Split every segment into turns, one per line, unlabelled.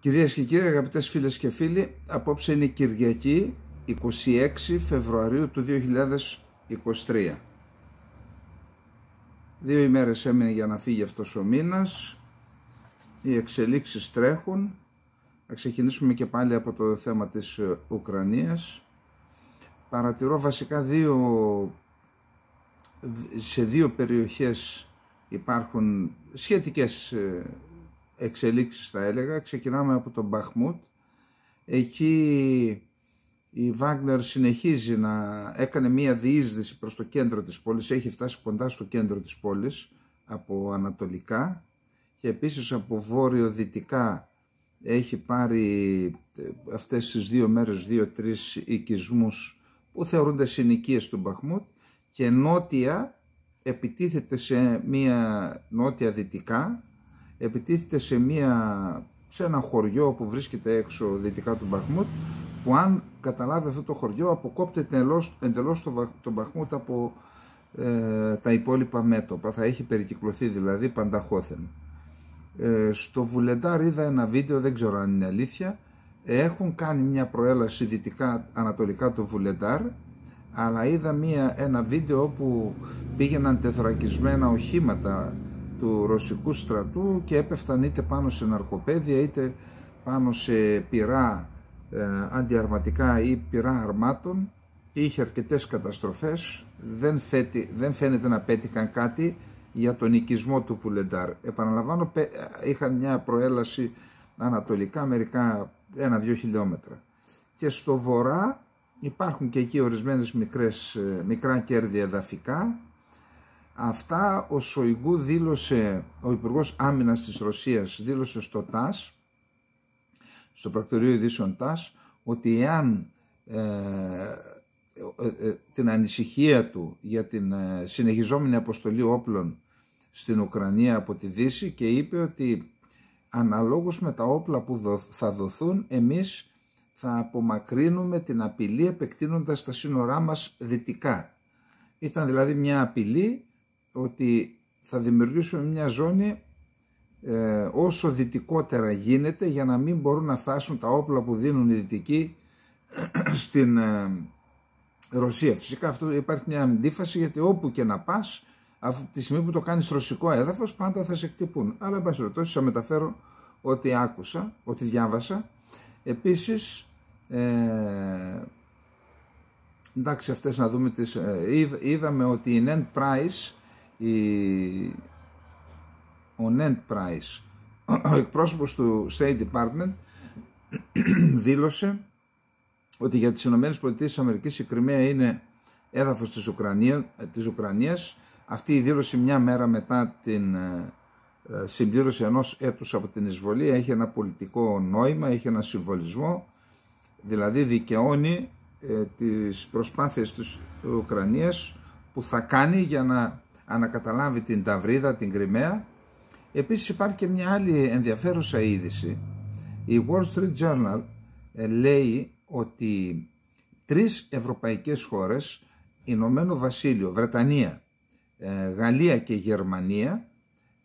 Κυρίες και κύριοι, αγαπητές φίλες και φίλοι, απόψε είναι Κυριακή 26 Φεβρουαρίου του 2023. Δύο ημέρες έμεινε για να φύγει αυτός ο μήνας. Οι εξελίξεις τρέχουν. Θα ξεκινήσουμε και πάλι από το θέμα της ε, Ουκρανίας. Παρατηρώ βασικά δύο, σε δύο περιοχές υπάρχουν σχετικές ε, εξελίξεις θα έλεγα. Ξεκινάμε από τον Μπαχμούτ. Εκεί η Βάγνερ συνεχίζει να έκανε μία διείσδυση προς το κέντρο της πόλης. Έχει φτάσει κοντά στο κέντρο της πόλης από ανατολικά και επίσης από βόρειο-δυτικά έχει πάρει ε, αυτές τις δύο μέρες, δύο-τρεις οικισμούς που θεωρούνται συνοικίες του Μπαχμούτ και νότια επιτίθεται σε μία νότια-δυτικά επιτίθεται σε, μια, σε ένα χωριό που βρίσκεται έξω δυτικά του Μπαχμούτ που αν καταλάβει αυτό το χωριό αποκόπτεται εντελώς, εντελώς τον το Μπαχμούτ από ε, τα υπόλοιπα μέτωπα, θα έχει περικυκλωθεί δηλαδή πανταχώθεν. Ε, στο Βουλεντάρ είδα ένα βίντεο, δεν ξέρω αν είναι αλήθεια, έχουν κάνει μια προέλαση δυτικά ανατολικά του Βουλεντάρ, αλλά είδα μια, ένα βίντεο όπου πήγαιναν τεθρακισμένα οχήματα του ρωσικού στρατού και έπεφταν είτε πάνω σε ναρκοπέδια είτε πάνω σε πυρά ε, αντιαρματικά ή πυρά αρμάτων είχε αρκετές καταστροφές δεν, φέτη, δεν φαίνεται να πέτυχαν κάτι για τον οικισμό του Πουλεντάρ επαναλαμβάνω είχαν μια προέλαση ανατολικά μερικά ένα-δύο χιλιόμετρα και στο βορρά υπάρχουν και εκεί ορισμένες μικρές, ε, μικρά κέρδη εδαφικά Αυτά ο Σοϊγκού δήλωσε, ο Υπουργός Άμυνας της Ρωσίας δήλωσε στο ΤΑΣ, στο πρακτορείο ειδήσεων ΤΑΣ, ότι εάν ε, ε, ε, την ανησυχία του για την συνεχιζόμενη αποστολή όπλων στην Ουκρανία από τη Δύση και είπε ότι αναλόγως με τα όπλα που θα δοθούν εμείς θα απομακρύνουμε την απειλή επεκτείνοντας τα σύνορά μας δυτικά. Ήταν δηλαδή μια απειλή ότι θα δημιουργήσουμε μια ζώνη ε, όσο δυτικότερα γίνεται για να μην μπορούν να φτάσουν τα όπλα που δίνουν οι δυτικοί στην ε, Ρωσία. Φυσικά αυτό υπάρχει μια αντίφαση γιατί όπου και να πας αυτή τη στιγμή που το κάνεις ρωσικό έδαφος πάντα θα σε εκτυπούν. Αλλά εν πάση περιπτώσει θα μεταφέρω ό,τι άκουσα, ό,τι διάβασα. Επίσης ε, εντάξει αυτές να δούμε τις, ε, είδαμε ότι η Nend Price ο Νέντ Πράις ο εκπρόσωπος του State Department, δήλωσε ότι για τις ΗΠΑ η Κρυμαία είναι έδαφος της, Ουκρανία, της Ουκρανίας. Αυτή η δήλωση μια μέρα μετά την ε, συμπλήρωση ενός έτους από την εισβολή έχει ένα πολιτικό νόημα, έχει ένα συμβολισμό, δηλαδή δικαιώνει ε, τις προσπάθειες της Ουκρανίας που θα κάνει για να ανακαταλάβει την Ταυρίδα, την Κρυμαία. Επίσης υπάρχει και μια άλλη ενδιαφέρουσα είδηση. Η Wall Street Journal ε, λέει ότι τρεις ευρωπαϊκές χώρες, Ηνωμένο Βασίλειο, Βρετανία, ε, Γαλλία και Γερμανία,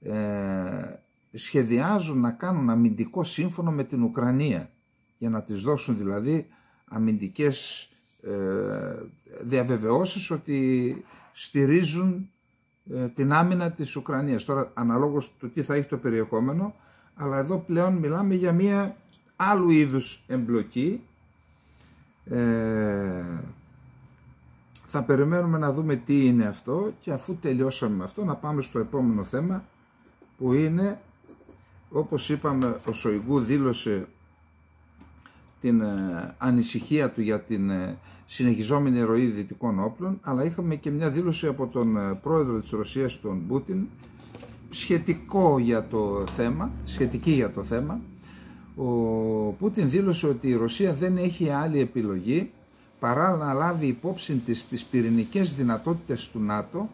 ε, σχεδιάζουν να κάνουν αμυντικό σύμφωνο με την Ουκρανία για να τις δώσουν δηλαδή αμυντικές διαβεβαιώσεις ότι στηρίζουν ε, την άμυνα της Ουκρανίας. Τώρα αναλόγως του τι θα έχει το περιεχόμενο, αλλά εδώ πλέον μιλάμε για μία άλλου είδους εμπλοκή. Ε, θα περιμένουμε να δούμε τι είναι αυτό και αφού τελειώσαμε με αυτό να πάμε στο επόμενο θέμα που είναι όπως είπαμε ο Σοϊγκού δήλωσε την ε, ανησυχία του για την ε, συνεχιζόμενη ροή δυτικών όπλων, αλλά είχαμε και μια δήλωση από τον ε, πρόεδρο της Ρωσίας, τον Πούτιν, σχετικό για το θέμα, σχετική για το θέμα. Ο Πούτιν δήλωσε ότι η Ρωσία δεν έχει άλλη επιλογή παρά να λάβει υπόψη της τις πυρηνικές δυνατότητες του ΝΑΤΟ,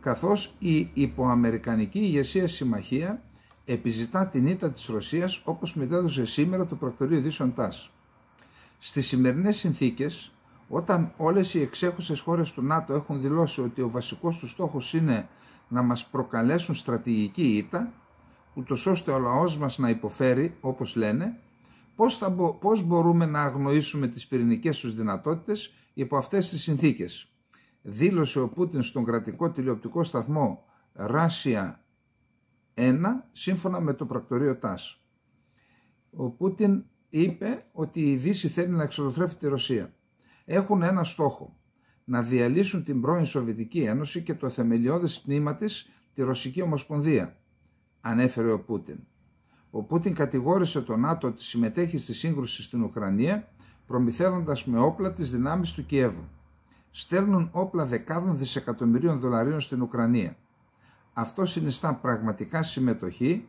καθώς η υποαμερικανική ηγεσία συμμαχία επιζητά την ήττα της Ρωσίας όπως μετέδωσε σήμερα το πρακτορείο δίσον στις σημερινές συνθήκες, όταν όλες οι εξέχουσες χώρες του ΝΑΤΟ έχουν δηλώσει ότι ο βασικός τους στόχος είναι να μας προκαλέσουν στρατηγική ήττα, ούτως ώστε ο λαός μας να υποφέρει, όπως λένε, πώς, θα, πώς μπορούμε να αγνοήσουμε τις πυρηνικές τους δυνατότητες υπό αυτές τις συνθήκες. Δήλωσε ο Πούτιν στον κρατικό τηλεοπτικό σταθμό σταθμό 1, σύμφωνα με το πρακτορείο ΤΑΣ. Ο Πούτιν είπε ότι η Δύση θέλει να εξολοθρεύει τη Ρωσία. Έχουν ένα στόχο, να διαλύσουν την πρώην Σοβιετική Ένωση και το θεμελιώδες τμήμα της, τη Ρωσική Ομοσπονδία, ανέφερε ο Πούτιν. Ο Πούτιν κατηγόρησε τον ΝΑΤΟ ότι συμμετέχει στη σύγκρουση στην Ουκρανία, προμηθεύοντας με όπλα τις δυνάμεις του Κιέβου. Στέλνουν όπλα δεκάδων δισεκατομμυρίων δολαρίων στην Ουκρανία. Αυτό συνιστά πραγματικά συμμετοχή,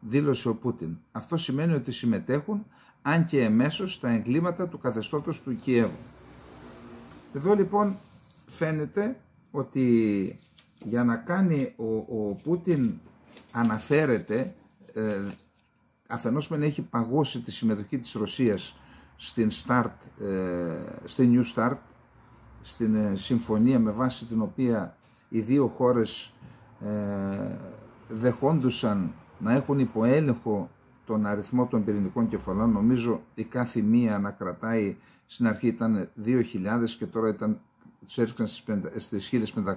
δήλωσε ο Πούτιν. Αυτό σημαίνει ότι συμμετέχουν, αν και εμέσως στα εγκλήματα του καθεστώτος του Κιέβου. Εδώ λοιπόν φαίνεται ότι για να κάνει ο, ο Πούτιν αναφέρεται ε, αφενός μεν έχει παγώσει τη συμμετοχή της Ρωσίας στην, start, ε, στην New Start, στην ε, συμφωνία με βάση την οποία οι δύο χώρες ε, δεχόντουσαν να έχουν υποέλεγχο τον αριθμό των πυρηνικών κεφαλών. Νομίζω η κάθε μία ανακρατάει, στην αρχή ήταν 2.000 και τώρα ήταν, τους έριξαν στις 1.500.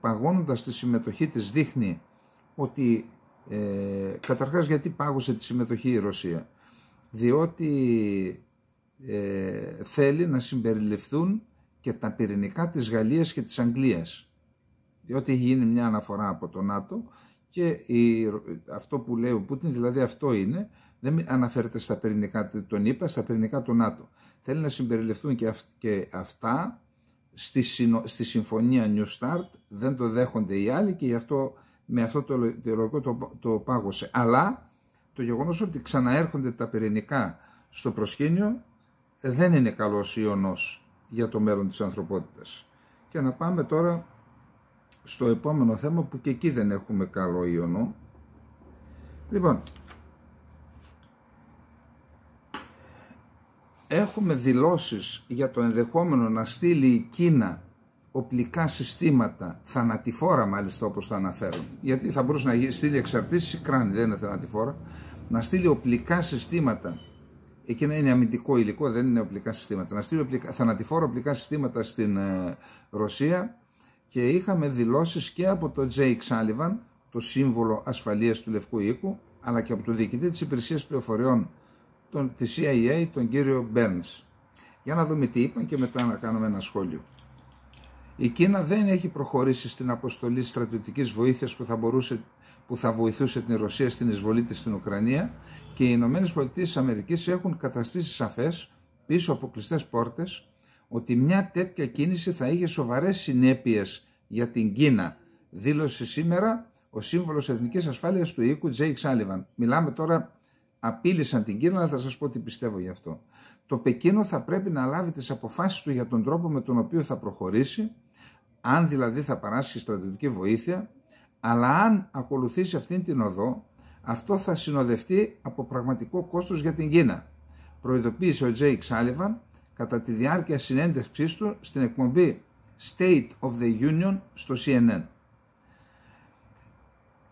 Παγώνοντας τη συμμετοχή της δείχνει ότι ε, καταρχάς γιατί πάγωσε τη συμμετοχή η Ρωσία. Διότι ε, θέλει να συμπεριληφθούν και τα πυρηνικά της Γαλλίας και της Αγγλίας. Διότι έχει γίνει μια αναφορά από το ΝΑΤΟ και αυτό που λέει ο Πούτιν, δηλαδή αυτό είναι, δεν αναφέρεται στα πυρηνικά των ΗΠΑ, στα πυρηνικά των ΝΑΤΟ. Θέλει να συμπεριληφθούν και, αυτά στη, συνο, στη συμφωνία New Start, δεν το δέχονται οι άλλοι και γι' αυτό με αυτό το λογικό το, το πάγωσε. Αλλά το γεγονός ότι ξαναέρχονται τα πυρηνικά στο προσκήνιο ε, δεν είναι καλός ιονός για το μέλλον της ανθρωπότητας. Και να πάμε τώρα στο επόμενο θέμα που και εκεί δεν έχουμε καλό ιονό. Λοιπόν, έχουμε δηλώσεις για το ενδεχόμενο να στείλει η Κίνα οπλικά συστήματα, θανατηφόρα μάλιστα όπως τα αναφέρουν, γιατί θα μπορούσε να στείλει εξαρτήσεις, κράνη δεν είναι θανατηφόρα, να στείλει οπλικά συστήματα, εκείνα είναι αμυντικό υλικό, δεν είναι οπλικά συστήματα, να στείλει οπλικά, θανατηφόρα οπλικά συστήματα στην ε, Ρωσία και είχαμε δηλώσεις και από τον Τζέικ Σάλιβαν, το σύμβολο ασφαλείας του Λευκού Οίκου, αλλά και από τον διοικητή της υπηρεσίας πληροφοριών τον, της CIA, τον κύριο Μπέρνς. Για να δούμε τι είπαν και μετά να κάνουμε ένα σχόλιο. Η Κίνα δεν έχει προχωρήσει στην αποστολή στρατιωτικής βοήθειας που θα, μπορούσε, που θα βοηθούσε την Ρωσία στην εισβολή της στην Ουκρανία και οι ΗΠΑ έχουν καταστήσει σαφές πίσω από κλειστές πόρτες ότι μια τέτοια κίνηση θα είχε σοβαρές συνέπειες για την Κίνα, δήλωσε σήμερα ο σύμβολος Εθνικής Ασφάλειας του οίκου Τζέικ Σάλιβαν. Μιλάμε τώρα, απείλησαν την Κίνα, αλλά θα σας πω τι πιστεύω γι' αυτό. Το Πεκίνο θα πρέπει να λάβει τις αποφάσεις του για τον τρόπο με τον οποίο θα προχωρήσει, αν δηλαδή θα παράσχει στρατιωτική βοήθεια, αλλά αν ακολουθήσει αυτήν την οδό, αυτό θα συνοδευτεί από πραγματικό κόστος για την Κίνα. Προειδοποίησε ο Τζέικ Σάλιβαν κατά τη διάρκεια συνέντευξής του στην εκπομπή State of the Union στο CNN.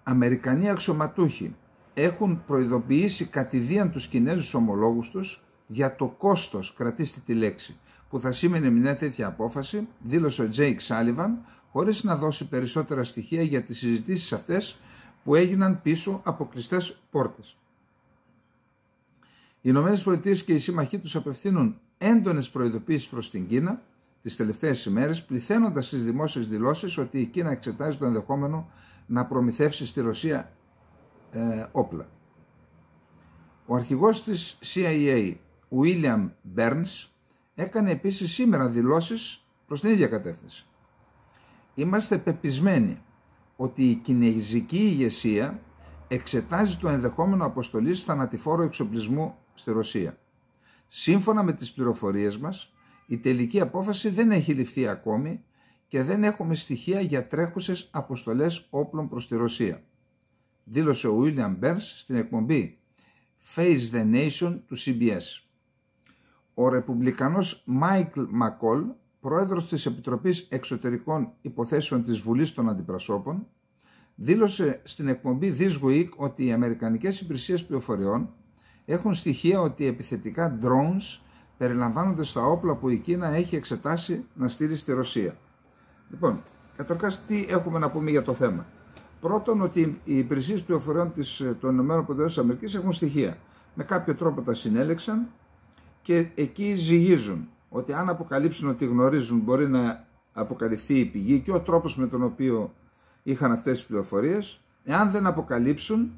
Αμερικανοί αξιωματούχοι έχουν προειδοποιήσει κατηδίαν τους Κινέζους ομολόγους τους για το κόστος, κρατήστε τη λέξη, που θα σήμαινε μια τέτοια απόφαση, δήλωσε ο Τζέικ Σάλιβαν, χωρίς να δώσει περισσότερα στοιχεία για τις συζητήσεις αυτές που έγιναν πίσω από κλειστές πόρτες. Οι ΗΠΑ και οι σύμμαχοί τους απευθύνουν Έντονες προειδοποίησεις προς την Κίνα τις τελευταίες ημέρες πληθαίνοντας στις δημόσιες δηλώσεις ότι η Κίνα εξετάζει το ενδεχόμενο να προμηθεύσει στη Ρωσία ε, όπλα. Ο αρχηγός της CIA, William Burns, έκανε επίσης σήμερα δηλώσεις προς την ίδια κατεύθυνση. Είμαστε πεπισμένοι ότι η κινέζικη ηγεσία εξετάζει το ενδεχόμενο αποστολής θανατηφόρου εξοπλισμού στη Ρωσία. Σύμφωνα με τις πληροφορίες μας, η τελική απόφαση δεν έχει ληφθεί ακόμη και δεν έχουμε στοιχεία για τρέχουσες αποστολές όπλων προς τη Ρωσία. Δήλωσε ο William Burns στην εκπομπή Face the Nation του CBS. Ο Ρεπουμπλικανός Μάικλ Μακόλ, πρόεδρος της Επιτροπής Εξωτερικών Υποθέσεων της Βουλής των Αντιπρασώπων, δήλωσε στην εκπομπή This Week ότι οι Αμερικανικές Υπηρεσίες Πληροφοριών έχουν στοιχεία ότι επιθετικά drones περιλαμβάνονται στα όπλα που η Κίνα έχει εξετάσει να στείλει στη Ρωσία. Λοιπόν, καταρχάς τι έχουμε να πούμε για το θέμα. Πρώτον ότι οι υπηρεσίες πληροφοριών της, των ΗΠΑ έχουν στοιχεία. Με κάποιο τρόπο τα συνέλεξαν και εκεί ζυγίζουν ότι αν αποκαλύψουν ότι γνωρίζουν μπορεί να αποκαλυφθεί η πηγή και ο τρόπος με τον οποίο είχαν αυτές τις πληροφορίες. Εάν δεν αποκαλύψουν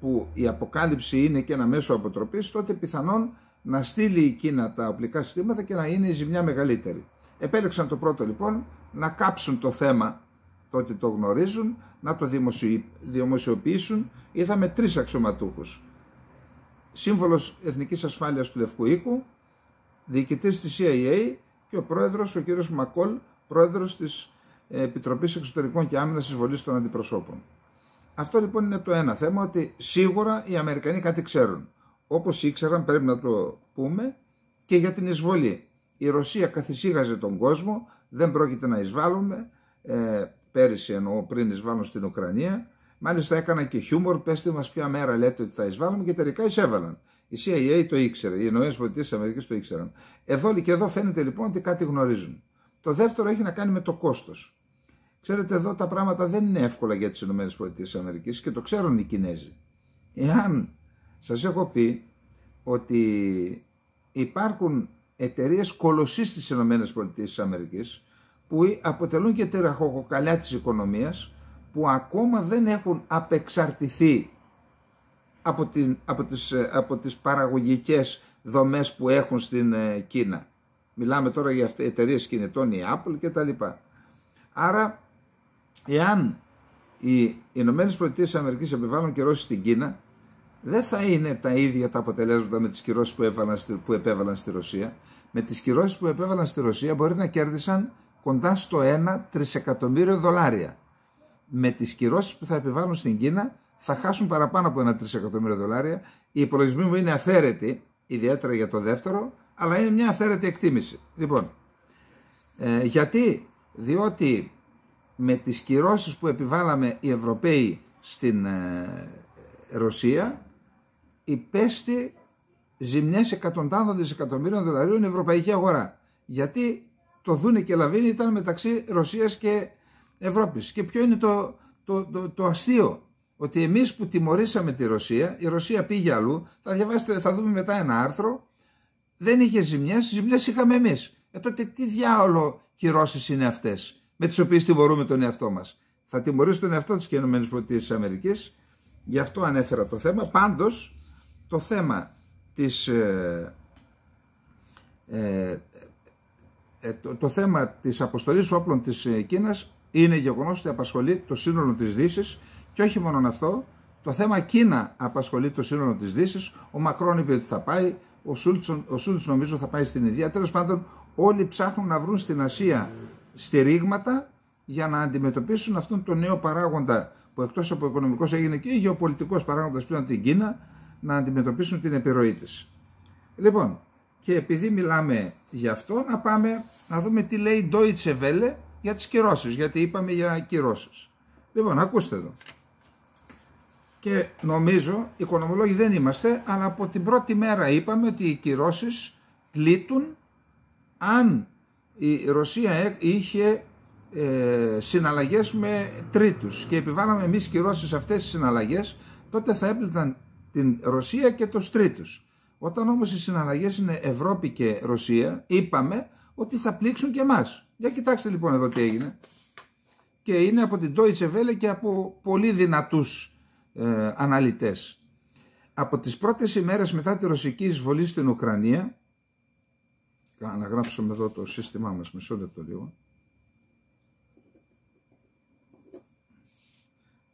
που η αποκάλυψη είναι και ένα μέσο αποτροπής, τότε πιθανόν να στείλει η Κίνα τα οπλικά συστήματα και να είναι η ζημιά μεγαλύτερη. Επέλεξαν το πρώτο λοιπόν να κάψουν το θέμα το ότι το γνωρίζουν, να το δημοσιοποιήσουν. Είδαμε τρεις αξιωματούχους. Σύμβολος Εθνικής Ασφάλειας του Λευκού Οίκου, διοικητής της CIA και ο πρόεδρος, ο κύριος Μακόλ, πρόεδρος της Επιτροπής Εξωτερικών και Άμυνας Εισβολής των Αντιπροσώπων. Αυτό λοιπόν είναι το ένα θέμα ότι σίγουρα οι Αμερικανοί κάτι ξέρουν. Όπως ήξεραν πρέπει να το πούμε και για την εισβολή. Η Ρωσία καθυσίγαζε τον κόσμο, δεν πρόκειται να εισβάλλουμε, ε, πέρυσι εννοώ πριν εισβάλλουν στην Ουκρανία. Μάλιστα έκανα και χιούμορ, πέστε μας ποια μέρα λέτε ότι θα εισβάλλουμε και τελικά εισέβαλαν. Η CIA το ήξερε, οι ΗΠΑ το ήξεραν. Εδώ και εδώ φαίνεται λοιπόν ότι κάτι γνωρίζουν. Το δεύτερο έχει να κάνει με το κόστος. Ξέρετε εδώ τα πράγματα δεν είναι εύκολα για τις ΗΠΑ και το ξέρουν οι Κινέζοι. Εάν σας έχω πει ότι υπάρχουν εταιρείες κολοσσής στις ΗΠΑ που αποτελούν και τεραχοκοκαλιά της οικονομίας που ακόμα δεν έχουν απεξαρτηθεί από, την, από, τις, ε, από τις παραγωγικές δομές που έχουν στην ε, Κίνα. Μιλάμε τώρα για εταιρείες κινητών, η Apple κτλ. Άρα εάν οι Ηνωμένες Πολιτείες Αμερικής επιβάλλουν κυρώσεις στην Κίνα, δεν θα είναι τα ίδια τα αποτελέσματα με τις κυρώσεις που, που επέβαλαν στη Ρωσία. Με τις κυρώσεις που επέβαλαν στη Ρωσία μπορεί να κέρδισαν κοντά στο 1 τρισεκατομμύριο δολάρια. Με τις κυρώσεις που θα επιβάλλουν στην Κίνα θα χάσουν παραπάνω από 1 τρισεκατομμύριο δολάρια. Οι υπολογισμοί μου είναι αφαίρετοι, ιδιαίτερα για το δεύτερο, αλλά είναι μια αφαίρετη εκτίμηση. Λοιπόν, ε, γιατί, διότι με τις κυρώσεις που επιβάλαμε οι Ευρωπαίοι στην ε, Ρωσία υπέστη ζημιές εκατοντάδων δισεκατομμύριων δολαρίων η ευρωπαϊκή αγορά. Γιατί το Δούνε και Λαβίνη ήταν μεταξύ Ρωσίας και Ευρώπης. Και ποιο είναι το, το, το, αστείο. Ότι εμείς που τιμωρήσαμε τη Ρωσία, η Ρωσία πήγε αλλού, θα, διαβάσετε, θα δούμε μετά ένα άρθρο, δεν είχε ζημιές, ζημιές είχαμε εμείς. Ε τότε τι διάολο κυρώσεις είναι αυτές με τις οποίες τιμωρούμε τον εαυτό μας. Θα τιμωρήσει τον εαυτό της και οι ΗΠΑ, γι' αυτό ανέφερα το θέμα. Πάντως, το θέμα της ε, ε, ε, το, το, θέμα της αποστολής όπλων της ε, Κίνας είναι γεγονός ότι απασχολεί το σύνολο της δύσης και όχι μόνο αυτό, το θέμα Κίνα απασχολεί το σύνολο της δύσης. Ο Μακρόν είπε ότι θα πάει, ο Σούλτς, νομίζω θα πάει στην Ιδία. Τέλος πάντων όλοι ψάχνουν να βρουν στην Ασία στηρίγματα για να αντιμετωπίσουν αυτόν τον νέο παράγοντα που εκτός από οικονομικός έγινε και γεωπολιτικός παράγοντας πλέον την Κίνα να αντιμετωπίσουν την επιρροή της. Λοιπόν, και επειδή μιλάμε γι' αυτό να πάμε να δούμε τι λέει η Deutsche Welle για τις κυρώσεις, γιατί είπαμε για κυρώσεις. Λοιπόν, ακούστε εδώ. Και νομίζω, οικονομολόγοι δεν είμαστε, αλλά από την πρώτη μέρα είπαμε ότι οι κυρώσεις πλήττουν αν η Ρωσία ε, είχε ε, συναλλαγές με τρίτους και επιβάλαμε εμείς κυρώσεις σε αυτές τις συναλλαγές τότε θα έπληταν την Ρωσία και τους τρίτους. Όταν όμως οι συναλλαγές είναι Ευρώπη και Ρωσία είπαμε ότι θα πλήξουν και εμάς. Για κοιτάξτε λοιπόν εδώ τι έγινε. Και είναι από την Deutsche Welle και από πολύ δυνατούς ε, αναλυτές. Από τις πρώτες ημέρες μετά τη ρωσική εισβολή στην Ουκρανία να γράψουμε εδώ το σύστημά μας μισό λεπτό λίγο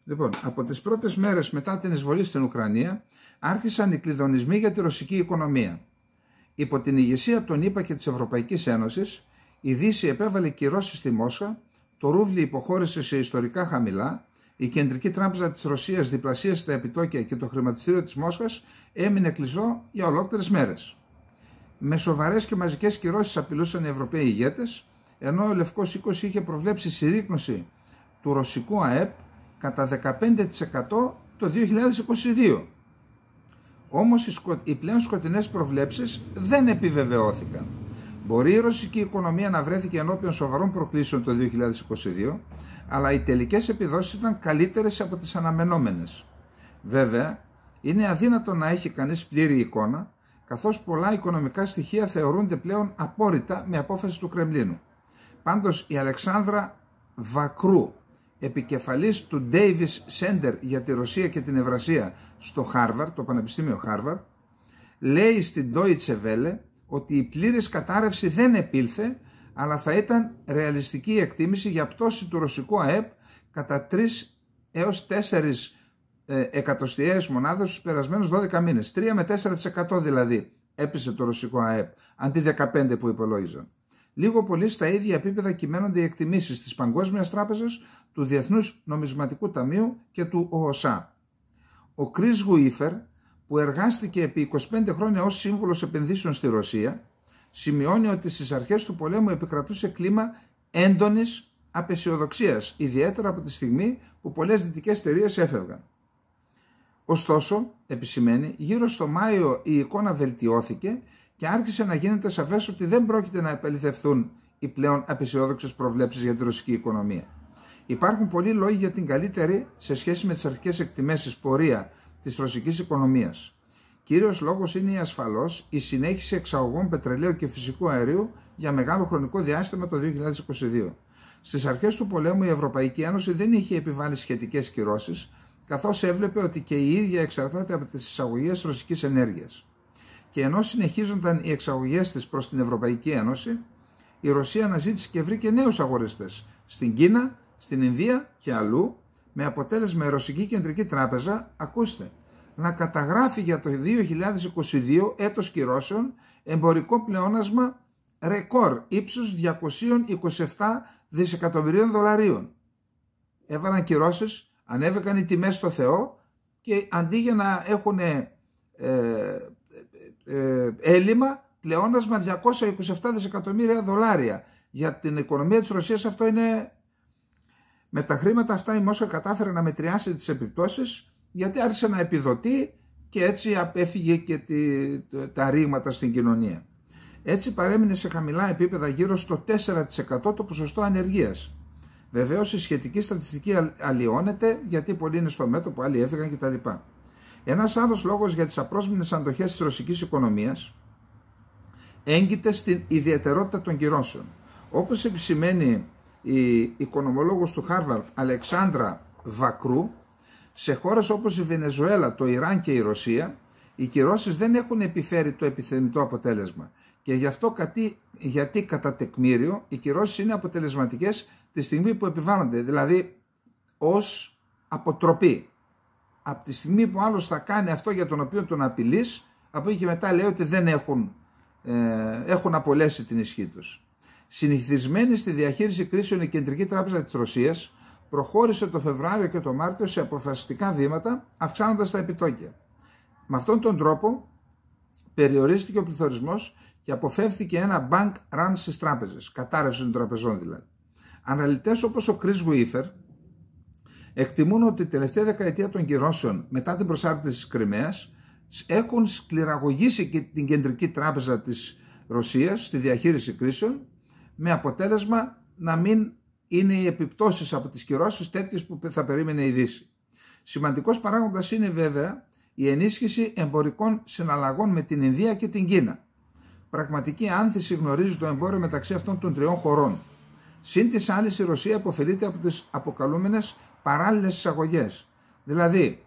Λοιπόν, από τις πρώτες μέρες μετά την εισβολή στην Ουκρανία άρχισαν οι κλειδονισμοί για τη ρωσική οικονομία. Υπό την ηγεσία των ΗΠΑ και της Ευρωπαϊκής Ένωσης, η Δύση επέβαλε κυρώσεις στη Μόσχα, το ρούβλι υποχώρησε σε ιστορικά χαμηλά, η Κεντρική Τράπεζα της Ρωσίας διπλασίασε τα επιτόκια και το χρηματιστήριο της Μόσχας έμεινε κλειστό για ολόκληρες μέρες. Με σοβαρές και μαζικές κυρώσεις απειλούσαν οι Ευρωπαίοι ηγέτες, ενώ ο Λευκός 20 είχε προβλέψει συρρήκνωση του ρωσικού ΑΕΠ κατά 15% το 2022. Όμως οι, οι πλέον σκοτεινές προβλέψεις δεν επιβεβαιώθηκαν. Μπορεί η ρωσική οικονομία να βρέθηκε ενώπιον σοβαρών προκλήσεων το 2022, αλλά οι τελικές επιδόσεις ήταν καλύτερες από τις αναμενόμενες. Βέβαια, είναι αδύνατο να έχει κανείς πλήρη εικόνα καθώς πολλά οικονομικά στοιχεία θεωρούνται πλέον απόρριτα με απόφαση του Κρεμλίνου. Πάντως η Αλεξάνδρα Βακρού, επικεφαλής του Davis Center για τη Ρωσία και την Ευρασία στο Χάρβαρ, το Πανεπιστήμιο Χάρβαρ, λέει στην Deutsche Welle ότι η πλήρης κατάρρευση δεν επήλθε, αλλά θα ήταν ρεαλιστική εκτίμηση για πτώση του ρωσικού ΑΕΠ κατά 3 έως 4 ε, εκατοστιαίες μονάδες στους περασμένους 12 μήνες. 3 με 4% δηλαδή έπεσε το ρωσικό ΑΕΠ, αντί 15 που υπολόγιζαν. Λίγο πολύ στα ίδια επίπεδα κυμαίνονται οι εκτιμήσεις της Παγκόσμιας Τράπεζας, του Διεθνούς Νομισματικού Ταμείου και του ΟΟΣΑ. Ο Κρίς Γουίφερ, που εργάστηκε επί 25 χρόνια ως σύμβουλος επενδύσεων στη Ρωσία, σημειώνει ότι στις αρχές του πολέμου επικρατούσε κλίμα έντονης απεσιοδοξίας, ιδιαίτερα από τη στιγμή που πολλές δυτικές εταιρείες έφευγαν. Ωστόσο, επισημαίνει, γύρω στο Μάιο η εικόνα βελτιώθηκε και άρχισε να γίνεται σαφές ότι δεν πρόκειται να επαληθευθούν οι πλέον απεσιόδοξες προβλέψεις για την ρωσική οικονομία. Υπάρχουν πολλοί λόγοι για την καλύτερη σε σχέση με τις αρχικές εκτιμήσεις πορεία της ρωσικής οικονομίας. Κύριος λόγος είναι η ασφαλώς η συνέχιση εξαγωγών πετρελαίου και φυσικού αερίου για μεγάλο χρονικό διάστημα το 2022. Στις αρχές του πολέμου η Ευρωπαϊκή Ένωση δεν είχε επιβάλει σχετικές κυρώσεις, καθώς έβλεπε ότι και η ίδια εξαρτάται από τις εισαγωγές ρωσικής ενέργειας. Και ενώ συνεχίζονταν οι εξαγωγές της προς την Ευρωπαϊκή Ένωση, η Ρωσία αναζήτησε και βρήκε νέους αγορεστές στην Κίνα, στην Ινδία και αλλού, με αποτέλεσμα η Ρωσική Κεντρική Τράπεζα, ακούστε, να καταγράφει για το 2022 έτος κυρώσεων εμπορικό πλεόνασμα ρεκόρ ύψους 227 δισεκατομμυρίων δολαρίων. Έβαλαν κυρώσεις ανέβηκαν οι τιμές στο Θεό και αντί για να έχουν ε, ε, ε, έλλειμμα πλεόνασμα 227 δισεκατομμύρια δολάρια. Για την οικονομία της Ρωσίας αυτό είναι... Με τα χρήματα αυτά η Μόσχα κατάφερε να μετριάσει τις επιπτώσεις γιατί άρχισε να επιδοτεί και έτσι απέφυγε και τη, τα ρήγματα στην κοινωνία. Έτσι παρέμεινε σε χαμηλά επίπεδα γύρω στο 4% το ποσοστό ανεργίας. Βεβαίως η σχετική στατιστική αλλοιώνεται γιατί πολλοί είναι στο μέτωπο, άλλοι έφυγαν κτλ. Ένας άλλος λόγος για τις απρόσμενε αντοχές της ρωσικής οικονομίας έγκυται στην ιδιαιτερότητα των κυρώσεων. Όπως επισημαίνει η οικονομολόγος του Χάρβαρτ Αλεξάνδρα Βακρού, σε χώρες όπως η Βενεζουέλα, το Ιράν και η Ρωσία, οι κυρώσεις δεν έχουν επιφέρει το επιθυμητό αποτέλεσμα και γι' αυτό γιατί κατά τεκμήριο οι κυρώσεις είναι αποτελεσματικές τη στιγμή που επιβάλλονται, δηλαδή ως αποτροπή. Από τη στιγμή που άλλος θα κάνει αυτό για τον οποίο τον απειλείς, από εκεί και μετά λέει ότι δεν έχουν, ε, έχουν απολέσει την ισχύ τους. Συνηθισμένη στη διαχείριση κρίσεων η Κεντρική Τράπεζα της Ρωσίας προχώρησε το Φεβράριο και το Μάρτιο σε αποφασιστικά βήματα αυξάνοντας τα επιτόκια. Με αυτόν τον τρόπο περιορίστηκε ο πληθωρισμός και αποφεύθηκε ένα bank run στις τράπεζες, κατάρρευση των τραπεζών δηλαδή. Αναλυτές όπως ο Chris Weaver εκτιμούν ότι η τελευταία δεκαετία των κυρώσεων μετά την προσάρτηση της Κρυμαίας έχουν σκληραγωγήσει και την κεντρική τράπεζα της Ρωσίας στη διαχείριση κρίσεων με αποτέλεσμα να μην είναι οι επιπτώσεις από τις κυρώσεις τέτοιες που θα περίμενε η Δύση. Σημαντικός παράγοντας είναι βέβαια η ενίσχυση εμπορικών συναλλαγών με την Ινδία και την Κίνα. Πραγματική άνθηση γνωρίζει το εμπόριο μεταξύ αυτών των τριών χωρών. Συν της άλλης, η Ρωσία αποφελείται από τις αποκαλούμενες παράλληλες εισαγωγές. Δηλαδή,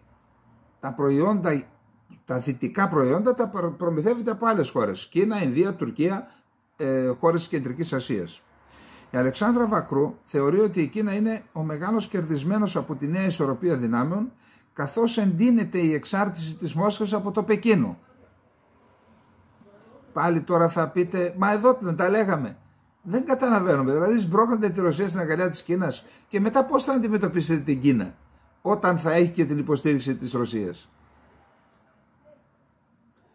τα προϊόντα, τα δυτικά προϊόντα τα προμηθεύεται από άλλες χώρες. Κίνα, Ινδία, Τουρκία, ε, χώρες της Κεντρικής Ασίας. Η Αλεξάνδρα Βακρού θεωρεί ότι η Κίνα είναι ο μεγάλος κερδισμένος από τη νέα ισορροπία δυνάμεων, καθώς εντείνεται η εξάρτηση της Μόσχας από το Πεκίνο. Πάλι τώρα θα πείτε, μα εδώ δεν τα λέγαμε. Δεν καταλαβαίνουμε. Δηλαδή, σμπρώχνετε τη Ρωσία στην αγκαλιά της Κίνας και μετά πώς θα αντιμετωπίσετε την Κίνα όταν θα έχει και την υποστήριξη της Ρωσίας.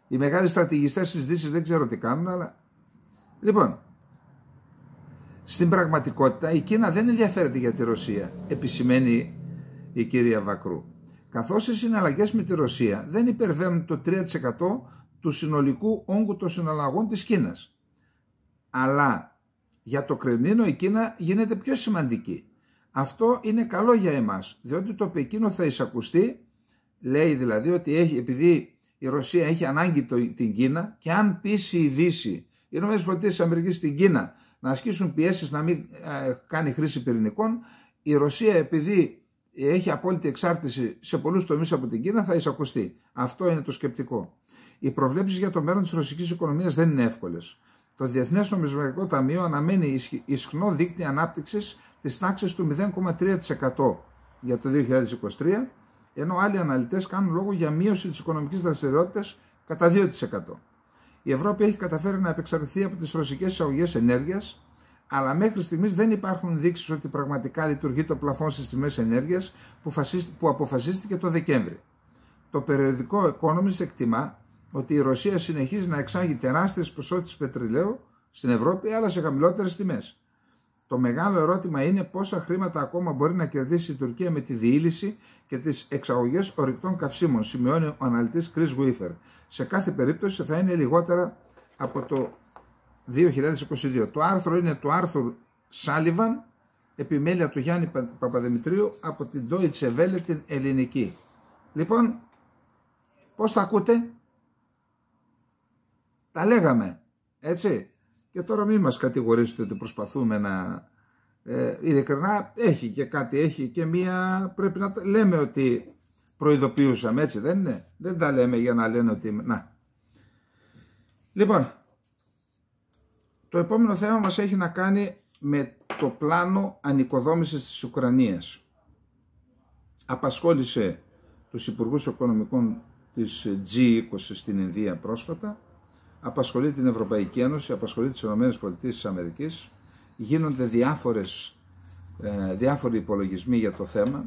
Οι μεγάλοι στρατηγιστές Δύσης δεν ξέρω τι κάνουν, αλλά. Λοιπόν, στην πραγματικότητα η Κίνα δεν ενδιαφέρεται για τη Ρωσία, επισημαίνει η κυρία Βακρού. Καθώς οι συναλλαγές με τη Ρωσία δεν υπερβαίνουν το 3% του συνολικού όγκου των συναλλαγών της Κίνας. Αλλά για το Κρεμλίνο η Κίνα γίνεται πιο σημαντική. Αυτό είναι καλό για εμάς, διότι το Πεκίνο θα εισακουστεί, λέει δηλαδή ότι έχει, επειδή η Ρωσία έχει ανάγκη την Κίνα και αν πείσει η Δύση, οι ΗΠΑ στην Κίνα να ασκήσουν πιέσεις να μην ε, κάνει χρήση πυρηνικών, η Ρωσία επειδή έχει απόλυτη εξάρτηση σε πολλούς τομείς από την Κίνα θα εισακουστεί. Αυτό είναι το σκεπτικό. Οι προβλέψεις για το μέλλον της ρωσικής οικονομίας δεν είναι εύκολες. Το Διεθνές Νομισματικό Ταμείο αναμένει ισχνό δίκτυο ανάπτυξης της τάξης του 0,3% για το 2023, ενώ άλλοι αναλυτές κάνουν λόγο για μείωση της οικονομικής δραστηριότητας κατά 2%. Η Ευρώπη έχει καταφέρει να επεξαρτηθεί από τις ρωσικές εισαγωγές ενέργειας, αλλά μέχρι στιγμής δεν υπάρχουν δείξεις ότι πραγματικά λειτουργεί το πλαφόν στις τιμές ενέργειας που αποφασίστηκε το Δεκέμβρη. Το περιοδικό Economist εκτιμά ότι η Ρωσία συνεχίζει να εξάγει τεράστιες ποσότητες πετρελαίου στην Ευρώπη αλλά σε χαμηλότερες τιμές. Το μεγάλο ερώτημα είναι πόσα χρήματα ακόμα μπορεί να κερδίσει η Τουρκία με τη διήλυση και τις εξαγωγές ορυκτών καυσίμων, σημειώνει ο αναλυτής Chris Γουίφερ. Σε κάθε περίπτωση θα είναι λιγότερα από το 2022. Το άρθρο είναι του Άρθουρ Σάλιβαν, επιμέλεια του Γιάννη Παπαδημητρίου από την Deutsche Welle την ελληνική. Λοιπόν, πώς τα ακούτε, τα λέγαμε, έτσι. Και τώρα μην μας κατηγορήσετε ότι προσπαθούμε να... Ε, ειλικρινά έχει και κάτι, έχει και μία... Πρέπει να λέμε ότι προειδοποιούσαμε, έτσι δεν είναι. Δεν τα λέμε για να λένε ότι... Να. Λοιπόν, το επόμενο θέμα μας έχει να κάνει με το πλάνο ανοικοδόμησης της Ουκρανίας. Απασχόλησε τους Υπουργούς Οικονομικών της G20 στην Ινδία πρόσφατα απασχολεί την Ευρωπαϊκή Ένωση, απασχολεί τις ΗΠΑ της Αμερικής, γίνονται διάφορες, ε, διάφοροι υπολογισμοί για το θέμα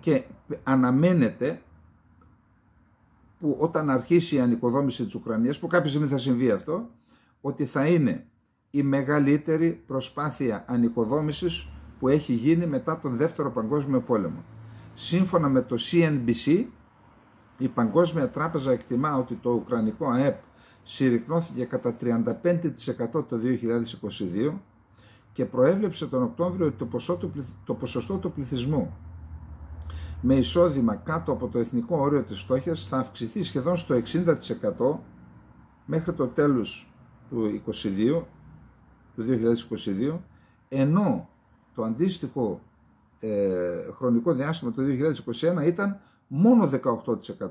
και αναμένεται που όταν αρχίσει η ανοικοδόμηση της Ουκρανίας, που κάποια στιγμή θα συμβεί αυτό, ότι θα είναι η μεγαλύτερη προσπάθεια ανοικοδόμησης που έχει γίνει μετά τον Δεύτερο Παγκόσμιο Πόλεμο. Σύμφωνα με το CNBC, η Παγκόσμια Τράπεζα εκτιμά ότι το Ουκρανικό ΑΕΠ συρρυκνώθηκε κατά 35% το 2022 και προέβλεψε τον Οκτώβριο το, ποσό το ποσοστό του πληθυσμού με εισόδημα κάτω από το εθνικό όριο της φτώχειας θα αυξηθεί σχεδόν στο 60% μέχρι το τέλος του 2022, του 2022 ενώ το αντίστοιχο ε, χρονικό διάστημα το 2021 ήταν μόνο 18%.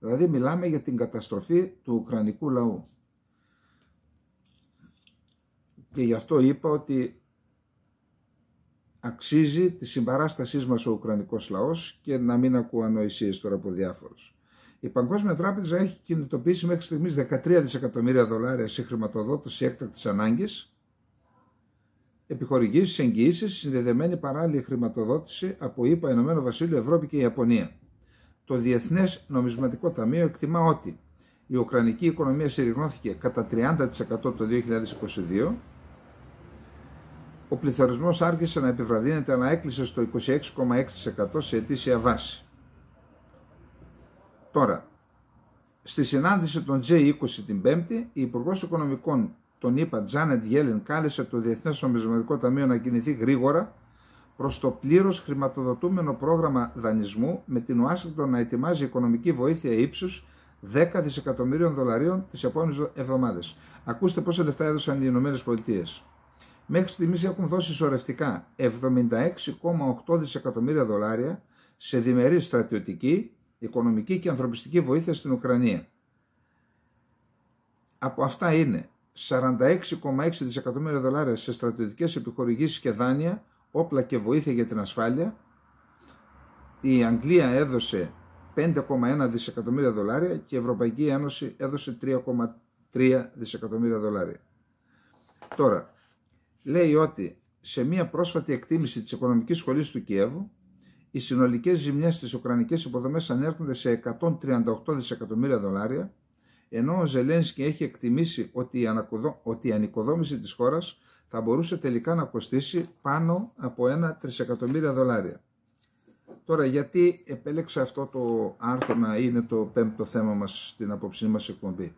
Δηλαδή μιλάμε για την καταστροφή του Ουκρανικού λαού. Και γι' αυτό είπα ότι αξίζει τη συμπαράστασής μας ο Ουκρανικός λαός και να μην ακούω ανοησίες τώρα από διάφορους. Η Παγκόσμια Τράπεζα έχει κινητοποιήσει μέχρι στιγμής 13 δισεκατομμύρια δολάρια σε χρηματοδότηση έκτακτης ανάγκης, επιχορηγήσεις, εγγυήσεις, συνδεδεμένη παράλληλη χρηματοδότηση από ΙΠΑ, Ευρώπη και Ιαπωνία. Το Διεθνές Νομισματικό Ταμείο εκτιμά ότι η Ουκρανική οικονομία συρρυγνώθηκε κατά 30% το 2022, ο πληθωρισμός άρχισε να επιβραδύνεται αλλά έκλεισε στο 26,6% σε ετήσια βάση. Τώρα, στη συνάντηση των G20 την Πέμπτη, η Υπουργός Οικονομικών των ΗΠΑ Τζάνετ Γέλεν κάλεσε το Διεθνές Νομισματικό Ταμείο να κινηθεί γρήγορα προς το πλήρως χρηματοδοτούμενο πρόγραμμα δανεισμού με την Ουάσιγκτον να ετοιμάζει οικονομική βοήθεια ύψους 10 δισεκατομμύριων δολαρίων τις επόμενες εβδομάδες. Ακούστε πόσα λεφτά έδωσαν οι Ηνωμένες Πολιτείες. Μέχρι στιγμής έχουν δώσει σωρευτικά 76,8 δισεκατομμύρια δολάρια σε διμερή στρατιωτική, οικονομική και ανθρωπιστική βοήθεια στην Ουκρανία. Από αυτά είναι 46,6 δισεκατομμύρια δολάρια σε στρατιωτικές επιχορηγήσεις και δάνεια όπλα και βοήθεια για την ασφάλεια. Η Αγγλία έδωσε 5,1 δισεκατομμύρια δολάρια και η Ευρωπαϊκή Ένωση έδωσε 3,3 δισεκατομμύρια δολάρια. Τώρα, λέει ότι σε μια πρόσφατη εκτίμηση της Οικονομικής Σχολής του Κιέβου, οι συνολικές ζημιές στις ουκρανικές υποδομές ανέρχονται σε 138 δισεκατομμύρια δολάρια, ενώ ο Ζελένσκι έχει εκτιμήσει ότι η, ανοικοδόμηση της χώρας θα μπορούσε τελικά να κοστίσει πάνω από ένα τρισεκατομμύρια δολάρια. Τώρα γιατί επέλεξα αυτό το άρθρο να είναι το πέμπτο θέμα μας στην απόψη μας εκπομπή.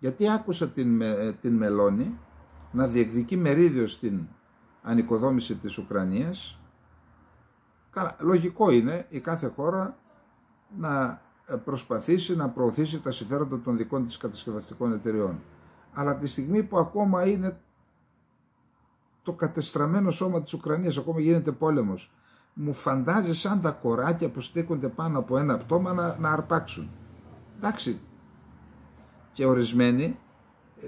Γιατί άκουσα την, ε, την Μελώνη να διεκδικεί μερίδιος στην ανοικοδόμηση της Ουκρανίας. Καλά, λογικό είναι η κάθε χώρα να ε, προσπαθήσει να προωθήσει τα συμφέροντα των δικών της κατασκευαστικών εταιριών. Αλλά τη στιγμή που ακόμα είναι το κατεστραμμένο σώμα της Ουκρανίας, ακόμα γίνεται πόλεμος, μου φαντάζει σαν τα κοράκια που στέκονται πάνω από ένα πτώμα να, αρπάξουν. Εντάξει. Και ορισμένοι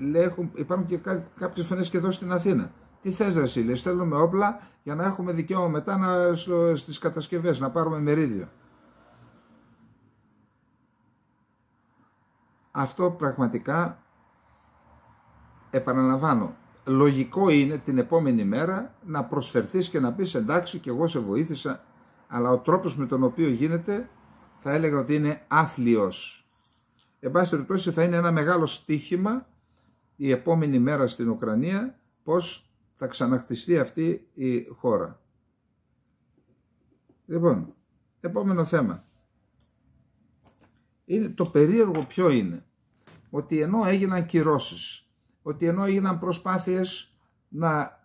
λέγουν, υπάρχουν και κά, κάποιες φωνές και εδώ στην Αθήνα. Τι θες ρε στέλνουμε όπλα για να έχουμε δικαίωμα μετά να, στο, στις κατασκευές, να πάρουμε μερίδιο. Αυτό πραγματικά επαναλαμβάνω λογικό είναι την επόμενη μέρα να προσφερθείς και να πεις εντάξει και εγώ σε βοήθησα αλλά ο τρόπος με τον οποίο γίνεται θα έλεγα ότι είναι άθλιος. Εν πάση περιπτώσει θα είναι ένα μεγάλο στίχημα η επόμενη μέρα στην Ουκρανία πως θα ξαναχτιστεί αυτή η χώρα. Λοιπόν, επόμενο θέμα. Είναι, το περίεργο ποιο είναι, ότι ενώ έγιναν κυρώσεις ότι ενώ έγιναν προσπάθειες να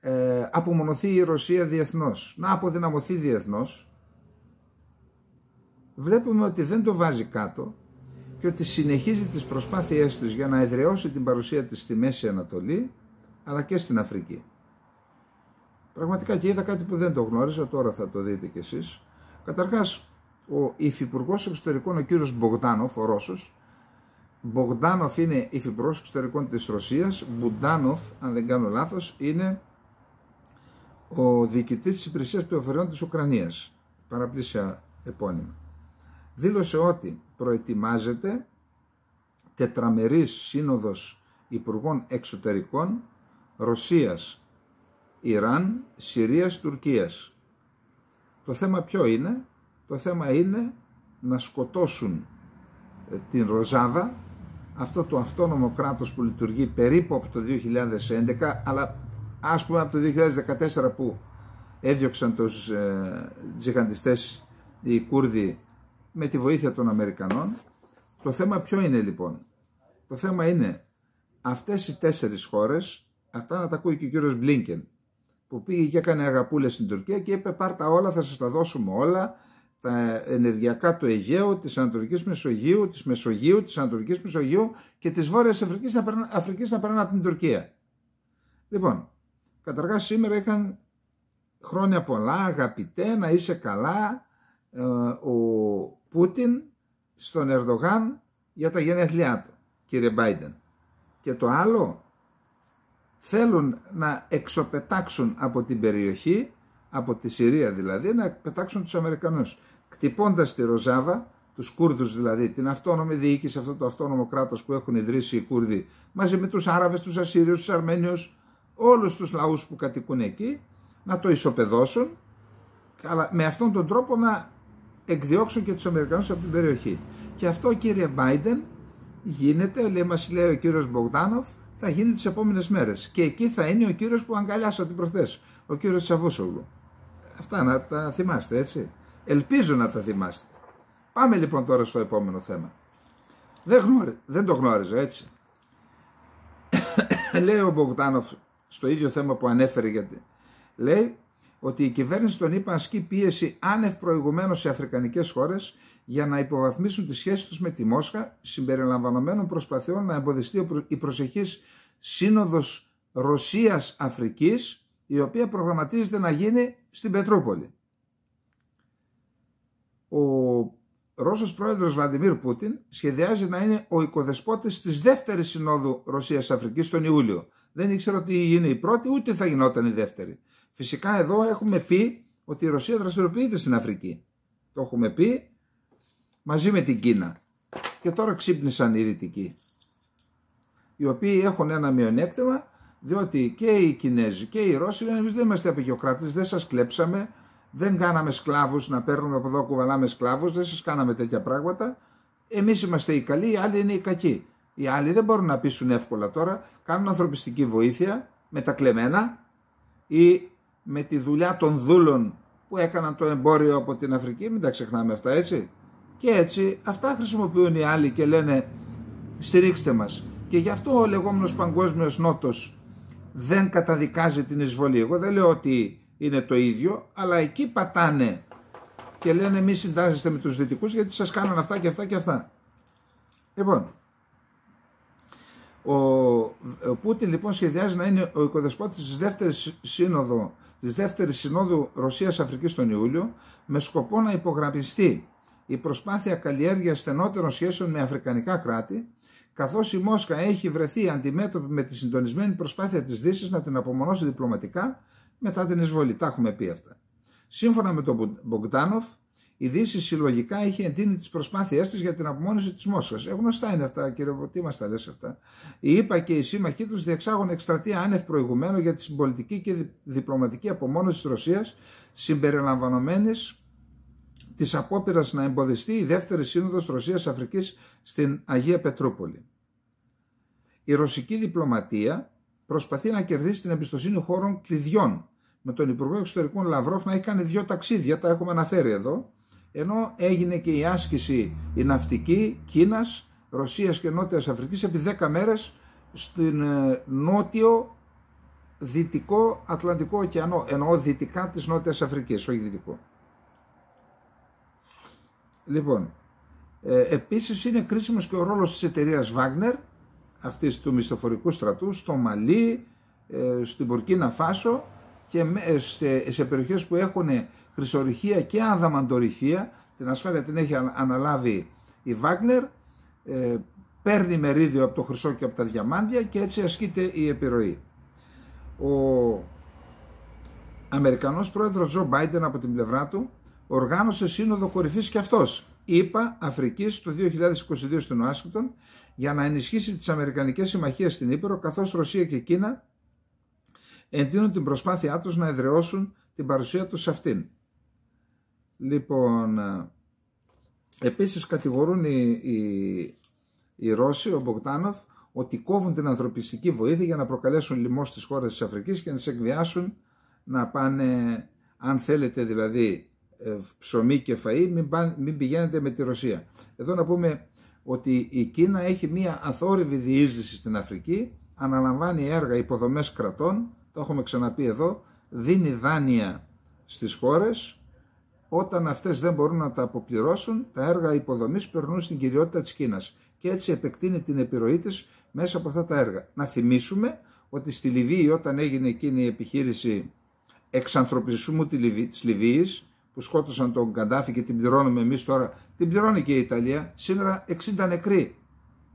ε, απομονωθεί η Ρωσία διεθνώς, να αποδυναμωθεί διεθνώς, βλέπουμε ότι δεν το βάζει κάτω και ότι συνεχίζει τις προσπάθειές της για να εδραιώσει την παρουσία της στη Μέση Ανατολή αλλά και στην Αφρική. Πραγματικά και είδα κάτι που δεν το γνώριζα, τώρα θα το δείτε κι εσείς. Καταρχάς, ο Υφυπουργός Εξωτερικών, ο κύριος Μπογδάνοφ, ο Μπογδάνοφ είναι υφυπρός εξωτερικών της Ρωσίας, Μπουντάνοφ, αν δεν κάνω λάθος, είναι ο διοικητής της υπηρεσίας πληροφοριών της Ουκρανίας, παραπλήσια επώνυμα. Δήλωσε ότι προετοιμάζεται τετραμερής σύνοδος υπουργών εξωτερικών Ρωσίας, Ιράν, Συρίας, Τουρκίας. Το θέμα ποιο είναι, το θέμα είναι να σκοτώσουν ε, την Ροζάδα αυτό το αυτόνομο κράτος που λειτουργεί περίπου από το 2011 αλλά ας πούμε από το 2014 που έδιωξαν τους ε, τζιχαντιστές οι Κούρδοι με τη βοήθεια των Αμερικανών το θέμα ποιο είναι λοιπόν το θέμα είναι αυτές οι τέσσερις χώρες αυτά να τα ακούει και ο κύριος Μπλίνκεν που πήγε και έκανε αγαπούλες στην Τουρκία και είπε πάρ' όλα θα σας τα δώσουμε όλα τα ενεργειακά του Αιγαίου, της Ανατολικής Μεσογείου, της Μεσογείου, της Ανατολικής Μεσογείου και της Βόρειας Αφρικής να περνάνε, από την Τουρκία. Λοιπόν, καταρχάς σήμερα είχαν χρόνια πολλά, αγαπητέ, να είσαι καλά, ε, ο Πούτιν στον Ερδογάν για τα γενέθλιά του, κύριε Μπάιντεν. Και το άλλο, θέλουν να εξοπετάξουν από την περιοχή, από τη Συρία δηλαδή, να πετάξουν τους Αμερικανούς χτυπώντας τη Ροζάβα, τους Κούρδους δηλαδή, την αυτόνομη διοίκηση, αυτό το αυτόνομο κράτος που έχουν ιδρύσει οι Κούρδοι, μαζί με τους Άραβες, τους Ασσύριους, τους Αρμένιους, όλους τους λαούς που κατοικούν εκεί, να το ισοπεδώσουν, αλλά με αυτόν τον τρόπο να εκδιώξουν και τους Αμερικανούς από την περιοχή. Και αυτό κύριε Μπάιντεν, γίνεται, μας λέει ο κύριος Μπογδάνοφ, θα γίνει τις επόμενες μέρες. Και εκεί θα είναι ο κύριος που αγκαλιάσα την ο κύριος Τσαβούσογλου. Αυτά να τα θυμάστε έτσι. Ελπίζω να τα θυμάστε. Πάμε λοιπόν τώρα στο επόμενο θέμα. Δεν, δεν το γνώριζα έτσι. Λέει ο Μπογδάνοφ στο ίδιο θέμα που ανέφερε γιατί. Λέει ότι η κυβέρνηση των ΗΠΑ ασκεί πίεση άνευ προηγουμένως σε αφρικανικές χώρες για να υποβαθμίσουν τη σχέση τους με τη Μόσχα, συμπεριλαμβανομένων προσπαθειών να εμποδιστεί η προσεχής σύνοδος Ρωσία-Αφρική, η οποία προγραμματίζεται να γίνει στην Πετρούπολη ο Ρώσος πρόεδρος Βλαντιμίρ Πούτιν σχεδιάζει να είναι ο οικοδεσπότης της δεύτερης συνόδου Ρωσίας-Αφρικής τον Ιούλιο. Δεν ήξερα ότι είναι η πρώτη ούτε θα γινόταν η δεύτερη. Φυσικά εδώ έχουμε πει ότι η Ρωσία δραστηριοποιείται στην Αφρική. Το έχουμε πει μαζί με την Κίνα. Και τώρα ξύπνησαν οι Δυτικοί, οι οποίοι έχουν ένα μειονέκτημα, διότι και οι Κινέζοι και οι Ρώσοι λένε εμείς δεν είμαστε απεικιοκράτες, δεν σας κλέψαμε, δεν κάναμε σκλάβους να παίρνουμε από εδώ κουβαλάμε σκλάβους, δεν σας κάναμε τέτοια πράγματα. Εμείς είμαστε οι καλοί, οι άλλοι είναι οι κακοί. Οι άλλοι δεν μπορούν να πείσουν εύκολα τώρα, κάνουν ανθρωπιστική βοήθεια με τα κλεμμένα ή με τη δουλειά των δούλων που έκαναν το εμπόριο από την Αφρική, μην τα ξεχνάμε αυτά έτσι. Και έτσι αυτά χρησιμοποιούν οι άλλοι και λένε στηρίξτε μας. Και γι' αυτό ο λεγόμενος παγκόσμιος νότος δεν καταδικάζει την εισβολή. Εγώ δεν λέω ότι είναι το ίδιο, αλλά εκεί πατάνε και λένε μη συντάζεστε με τους δυτικούς γιατί σας κάνουν αυτά και αυτά και αυτά. Λοιπόν, ο, ο Πούτιν λοιπόν σχεδιάζει να είναι ο οικοδεσπότης της δεύτερης σύνοδου, της δεύτερης συνόδου Ρωσίας-Αφρικής τον Ιούλιο με σκοπό να υπογραμμιστεί η προσπάθεια καλλιέργειας στενότερων σχέσεων με αφρικανικά κράτη καθώς η Μόσχα έχει βρεθεί αντιμέτωπη με τη συντονισμένη προσπάθεια της Δύσης να την απομονώσει διπλωματικά μετά την εισβολή. Τα έχουμε πει αυτά. Σύμφωνα με τον Μπογκτάνοφ, η Δύση συλλογικά είχε εντείνει τις προσπάθειές της για την απομόνωση της Μόσχας. Ε, γνωστά είναι αυτά, κύριε τι μας τα λες αυτά. Η ΕΠΑ και οι σύμμαχοί τους διεξάγουν εκστρατεία άνευ προηγουμένου για τη συμπολιτική και διπλωματική απομόνωση της Ρωσίας, συμπεριλαμβανομένης της απόπειρας να εμποδιστεί η δεύτερη σύνοδος Ρωσία-Αφρική στην Αγία Πετρούπολη. Η ρωσική διπλωματία προσπαθεί να κερδίσει την εμπιστοσύνη χώρων κλειδιών. Με τον Υπουργό Εξωτερικών Λαυρόφ να έχει κάνει δύο ταξίδια, τα έχουμε αναφέρει εδώ, ενώ έγινε και η άσκηση η ναυτική Κίνας, Ρωσίας και Νότιας Αφρικής επί 10 μέρες στην ε, νότιο δυτικό Ατλαντικό ωκεανό, εννοώ δυτικά της Νότιας Αφρικής, όχι δυτικό. Λοιπόν, ε, επίσης είναι κρίσιμος και ο ρόλος της εταιρείας Wagner αυτής του μισθοφορικού στρατού στο Μαλί, ε, στην Πορκίνα Φάσο και ε, σε περιοχές που έχουν χρυσορυχία και αδαμαντορυχία, την ασφάλεια την έχει αναλάβει η Βάγνερ, ε, παίρνει μερίδιο από το χρυσό και από τα διαμάντια και έτσι ασκείται η επιρροή. Ο Αμερικανός πρόεδρος Τζο Μπάιντεν από την πλευρά του οργάνωσε σύνοδο κορυφής και αυτός ΗΠΑ Αφρικής το 2022 στην Ουάσιγκτον για να ενισχύσει τις Αμερικανικές συμμαχίες στην Ήπειρο καθώς Ρωσία και Κίνα εντείνουν την προσπάθειά τους να εδραιώσουν την παρουσία τους σε αυτήν. Λοιπόν, ε, επίσης κατηγορούν οι, οι, Ρώσοι, ο Μποκτάνοφ, ότι κόβουν την ανθρωπιστική βοήθεια για να προκαλέσουν λοιμό στις χώρες της Αφρικής και να τις εκβιάσουν να πάνε, αν θέλετε δηλαδή, ε, ψωμί και φαΐ μην, πηγαίνετε με τη Ρωσία. Εδώ να πούμε ότι η Κίνα έχει μία αθόρυβη διείσδυση στην Αφρική, αναλαμβάνει έργα υποδομές κρατών, το έχουμε ξαναπεί εδώ, δίνει δάνεια στις χώρες, όταν αυτές δεν μπορούν να τα αποπληρώσουν, τα έργα υποδομής περνούν στην κυριότητα της Κίνας και έτσι επεκτείνει την επιρροή της μέσα από αυτά τα έργα. Να θυμίσουμε ότι στη Λιβύη όταν έγινε εκείνη η επιχείρηση εξανθρωπισμού της Λιβύης, που σκότωσαν τον Καντάφη και την πληρώνουμε εμείς τώρα, την πληρώνει και η Ιταλία, σήμερα 60 νεκροί.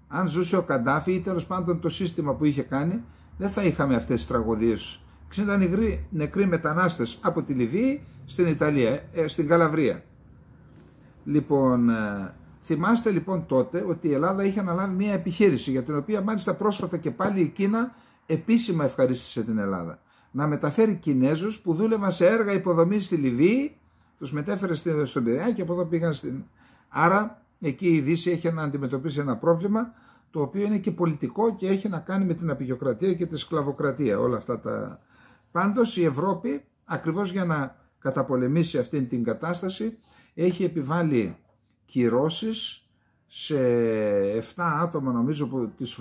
Αν ζούσε ο Καντάφη ή τέλος πάντων το σύστημα που είχε κάνει, δεν θα είχαμε αυτές τις τραγωδίες. 60 νεκροί, νεκροί μετανάστες από τη Λιβύη στην Ιταλία, ε, στην Καλαβρία. Λοιπόν, ε, θυμάστε λοιπόν τότε ότι η Ελλάδα είχε αναλάβει μια επιχείρηση για την οποία μάλιστα πρόσφατα και πάλι η Κίνα επίσημα ευχαρίστησε την Ελλάδα. Να μεταφέρει κινέζους που δούλευαν σε έργα υποδομής στη Λιβύη τους μετέφερε στην Εσωτερία και από εδώ πήγαν στην... Άρα εκεί η Δύση έχει να αντιμετωπίσει ένα πρόβλημα το οποίο είναι και πολιτικό και έχει να κάνει με την απεικιοκρατία και τη σκλαβοκρατία όλα αυτά τα... Πάντως η Ευρώπη ακριβώς για να καταπολεμήσει αυτή την κατάσταση έχει επιβάλει κυρώσεις σε 7 άτομα νομίζω τη της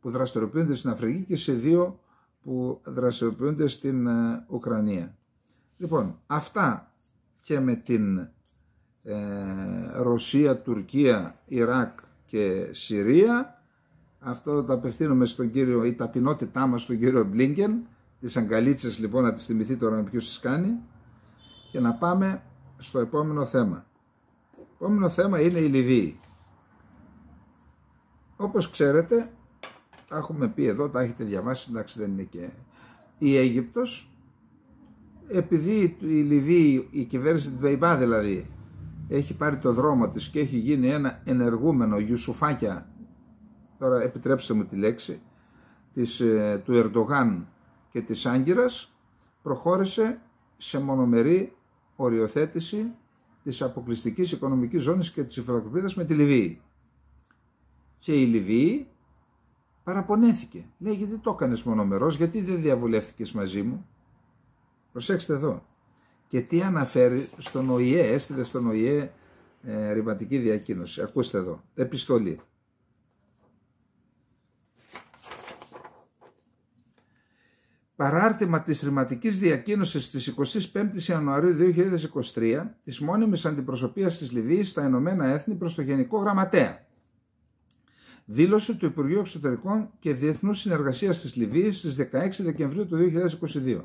που δραστηριοποιούνται στην Αφρική και σε δύο που δραστηριοποιούνται στην ε, Ουκρανία. Λοιπόν, αυτά και με την ε, Ρωσία, Τουρκία, Ιράκ και Συρία. Αυτό το απευθύνουμε στον κύριο, η ταπεινότητά μας στον κύριο Μπλίνγκεν, τις αγκαλίτσες λοιπόν να τις θυμηθεί τώρα με κάνει και να πάμε στο επόμενο θέμα. Το επόμενο θέμα είναι η Λιβύη. Όπως ξέρετε, τα έχουμε πει εδώ, τα έχετε διαβάσει, εντάξει δεν είναι και η Αίγυπτος επειδή η Λιβύη, η κυβέρνηση του Μπεϊμπά δηλαδή, έχει πάρει το δρόμο της και έχει γίνει ένα ενεργούμενο γιουσουφάκια, τώρα επιτρέψτε μου τη λέξη, της, ε, του Ερντογάν και της Άγκυρας, προχώρησε σε μονομερή οριοθέτηση της αποκλειστικής οικονομικής ζώνης και της υφαλοκρηπίδας με τη Λιβύη. Και η Λιβύη παραπονέθηκε. Λέει γιατί το έκανες μονομερός, γιατί δεν διαβουλεύτηκες μαζί μου. Προσέξτε εδώ. Και τι αναφέρει στον ΟΗΕ, έστειλε στον ΟΗΕ ε, ρηματική διακίνωση. Ακούστε εδώ. Επιστολή. Παράρτημα της ρηματικής διακίνωσης της 25ης Ιανουαρίου 2023 της μόνιμης αντιπροσωπείας της Λιβύης στα Ηνωμένα Έθνη προς το Γενικό Γραμματέα. Δήλωση του Υπουργείου Εξωτερικών και Διεθνούς Συνεργασίας της Λιβύης στις 16 Δεκεμβρίου του 2022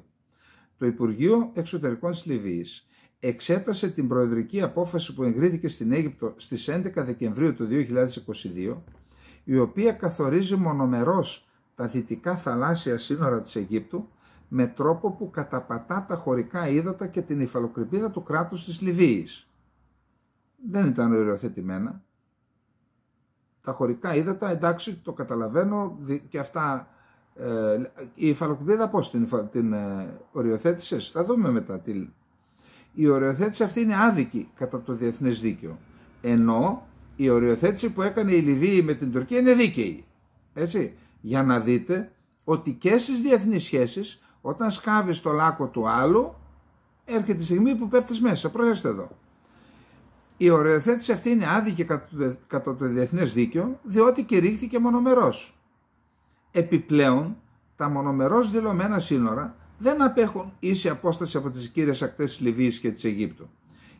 το Υπουργείο Εξωτερικών της Λιβύης εξέτασε την προεδρική απόφαση που εγκρίθηκε στην Αίγυπτο στις 11 Δεκεμβρίου του 2022, η οποία καθορίζει μονομερώς τα δυτικά θαλάσσια σύνορα της Αιγύπτου με τρόπο που καταπατά τα χωρικά ύδατα και την υφαλοκρηπίδα του κράτους της Λιβύης. Δεν ήταν οριοθετημένα. Τα χωρικά ύδατα, εντάξει, το καταλαβαίνω και αυτά ε, η φαλοκουπίδα πώς την, την ε, οριοθέτησες, θα δούμε μετά τι Η οριοθέτηση αυτή είναι άδικη κατά το διεθνές δίκαιο. Ενώ η οριοθέτηση που έκανε η Λιβύη με την Τουρκία είναι δίκαιη. Έτσι, για να δείτε ότι και στις διεθνείς σχέσεις όταν σκάβεις το λάκο του άλλου έρχεται η στιγμή που πέφτεις μέσα. Προσέξτε εδώ. Η οριοθέτηση αυτή είναι άδικη κατά το διεθνές δίκαιο διότι κηρύχθηκε μονομερός. Επιπλέον, τα μονομερώς δηλωμένα σύνορα δεν απέχουν ίση απόσταση από τις κύριες ακτές της Λιβύης και της Αιγύπτου.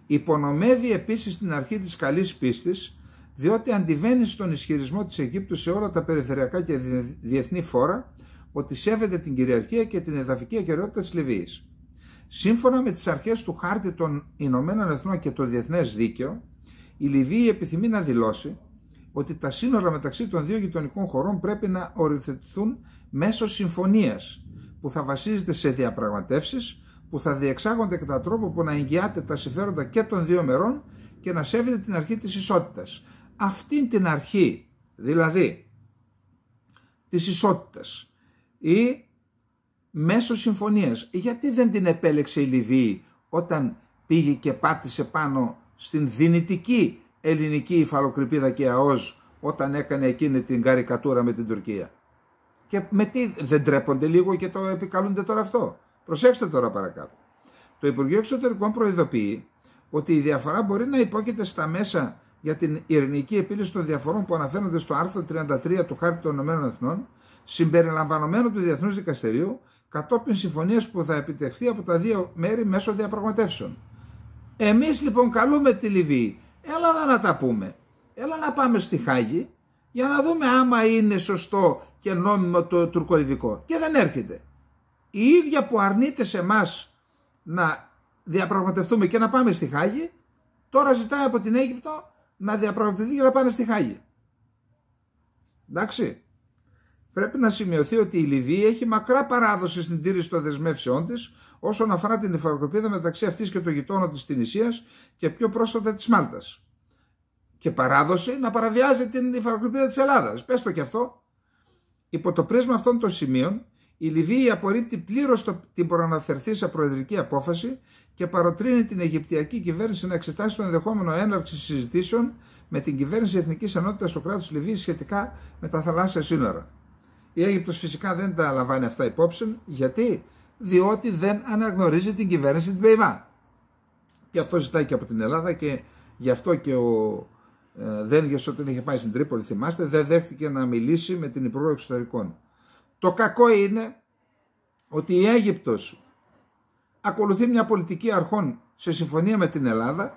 Υπονομεύει επίσης την αρχή της καλής πίστης, διότι αντιβαίνει στον ισχυρισμό της Αιγύπτου σε όλα τα περιφερειακά και διεθνή φόρα ότι σέβεται την κυριαρχία και την εδαφική ακεραιότητα της Λιβύης. Σύμφωνα με τις αρχές του χάρτη των Ηνωμένων Εθνών και το Διεθνές Δίκαιο, η Λιβύη επιθυμεί να δηλώσει ότι τα σύνορα μεταξύ των δύο γειτονικών χωρών πρέπει να οριοθετηθούν μέσω συμφωνίας που θα βασίζεται σε διαπραγματεύσεις που θα διεξάγονται κατά τρόπο που να εγγυάται τα συμφέροντα και των δύο μερών και να σέβεται την αρχή της ισότητας. Αυτή την αρχή, δηλαδή της ισότητας ή μέσω συμφωνίας, γιατί δεν την επέλεξε η Λιβύη όταν πήγε και πάτησε πάνω στην δυνητική ελληνική υφαλοκρηπίδα και ΑΟΣ όταν έκανε εκείνη την καρικατούρα με την Τουρκία. Και με τι δεν τρέπονται λίγο και το επικαλούνται τώρα αυτό. Προσέξτε τώρα παρακάτω. Το Υπουργείο Εξωτερικών προειδοποιεί ότι η διαφορά μπορεί να υπόκειται στα μέσα για την ειρηνική επίλυση των διαφορών που αναφέρονται στο άρθρο 33 του Χάρτη των Ηνωμένων Εθνών, συμπεριλαμβανομένου του Διεθνούς Δικαστηρίου, κατόπιν συμφωνίας που θα επιτευχθεί από τα δύο μέρη μέσω διαπραγματεύσεων. Εμείς λοιπόν καλούμε τη Λιβύη Έλα να τα πούμε. Έλα να πάμε στη Χάγη για να δούμε άμα είναι σωστό και νόμιμο το τουρκοειδικό. Και δεν έρχεται. Η ίδια που αρνείται σε εμάς να διαπραγματευτούμε και να πάμε στη Χάγη, τώρα ζητάει από την Αίγυπτο να διαπραγματευτεί και να πάνε στη Χάγη. Εντάξει. Πρέπει να σημειωθεί ότι η Λιβύη έχει μακρά παράδοση στην τήρηση των δεσμεύσεών της όσον αφορά την υφαρκοπίδα μεταξύ αυτής και των γειτόνων της Τινησίας και πιο πρόσφατα της Μάλτας. Και παράδοση να παραβιάζει την υφαρκοπίδα της Ελλάδας. Πες το και αυτό. Υπό το πρίσμα αυτών των σημείων, η Λιβύη απορρίπτει πλήρως την προαναφερθήσα προεδρική απόφαση και παροτρύνει την Αιγυπτιακή κυβέρνηση να εξετάσει το ενδεχόμενο έναρξη συζητήσεων με την κυβέρνηση Εθνικής Ενότητας του κράτου Λιβύης σχετικά με τα θαλάσσια σύνορα. Η Αίγυπτος φυσικά δεν τα λαμβάνει αυτά υπόψη. Γιατί? Διότι δεν αναγνωρίζει την κυβέρνηση την ΠΕΙΜΑ. Και αυτό ζητάει και από την Ελλάδα και γι' αυτό και ο ε, Δένδιας όταν είχε πάει στην Τρίπολη, θυμάστε, δεν δέχτηκε να μιλήσει με την Υπουργό Εξωτερικών. Το κακό είναι ότι η Αίγυπτος ακολουθεί μια πολιτική αρχών σε συμφωνία με την Ελλάδα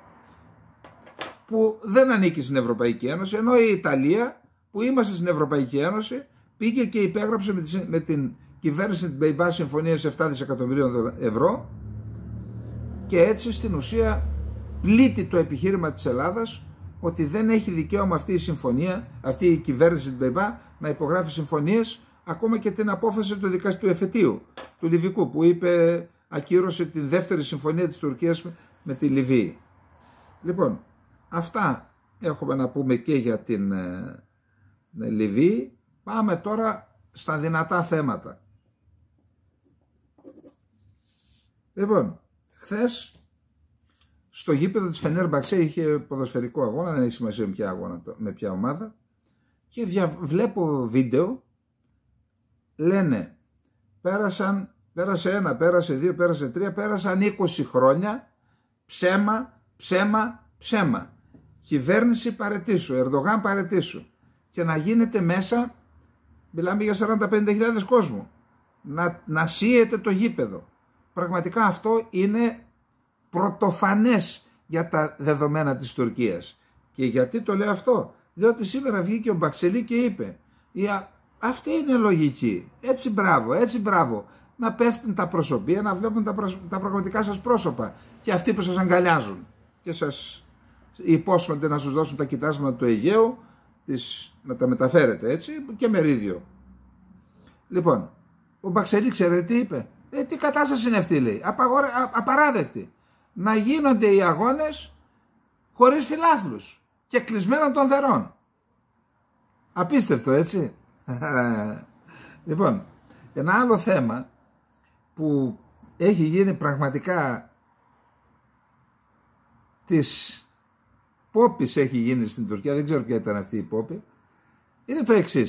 που δεν ανήκει στην Ευρωπαϊκή Ένωση, ενώ η Ιταλία που είμαστε στην Ευρωπαϊκή Ένωση πήγε και υπέγραψε με, με την κυβέρνηση την Μπεϊμπά συμφωνία σε 7 δισεκατομμυρίων ευρώ και έτσι στην ουσία πλήττει το επιχείρημα της Ελλάδας ότι δεν έχει δικαίωμα αυτή η συμφωνία, αυτή η κυβέρνηση την Μπεϊμπά να υπογράφει συμφωνίες ακόμα και την απόφαση του δικαστήριου του εφετείου του Λιβικού που είπε ακύρωσε τη δεύτερη συμφωνία της Τουρκίας με τη Λιβύη. Λοιπόν, αυτά έχουμε να πούμε και για την ε, ε, Λιβύη Πάμε τώρα στα δυνατά θέματα. Λοιπόν, χθες στο γήπεδο της Φενέρ είχε ποδοσφαιρικό αγώνα, δεν έχει σημασία με ποια, αγώνα, με ποια ομάδα και δια, βλέπω βίντεο, λένε πέρασαν, πέρασε ένα, πέρασε δύο, πέρασε τρία, πέρασαν 20 χρόνια ψέμα, ψέμα, ψέμα. Κυβέρνηση παρετήσου, Ερδογάν παρετήσου και να γίνεται μέσα Μιλάμε για 45.000 κόσμο. Να, να σύεται το γήπεδο. Πραγματικά αυτό είναι πρωτοφανές για τα δεδομένα της Τουρκίας. Και γιατί το λέω αυτό. Διότι σήμερα βγήκε ο Μπαξελή και είπε αυτή είναι λογική. Έτσι μπράβο, έτσι μπράβο. Να πέφτουν τα προσωπία, να βλέπουν τα, τα πραγματικά σας πρόσωπα και αυτοί που σας αγκαλιάζουν και σας υπόσχονται να σας δώσουν τα κοιτάσματα του Αιγαίου τις, να τα μεταφέρετε έτσι και μερίδιο. Λοιπόν, ο Μπαξελή ξέρετε τι είπε. Ε, τι κατάσταση είναι αυτή λέει. Απαγορα, απαράδεκτη. Να γίνονται οι αγώνες χωρίς φιλάθλους και κλεισμένων των θερών. Απίστευτο έτσι. λοιπόν, ένα άλλο θέμα που έχει γίνει πραγματικά της πόπης έχει γίνει στην Τουρκία, δεν ξέρω ποια ήταν αυτή η πόπη, είναι το εξής.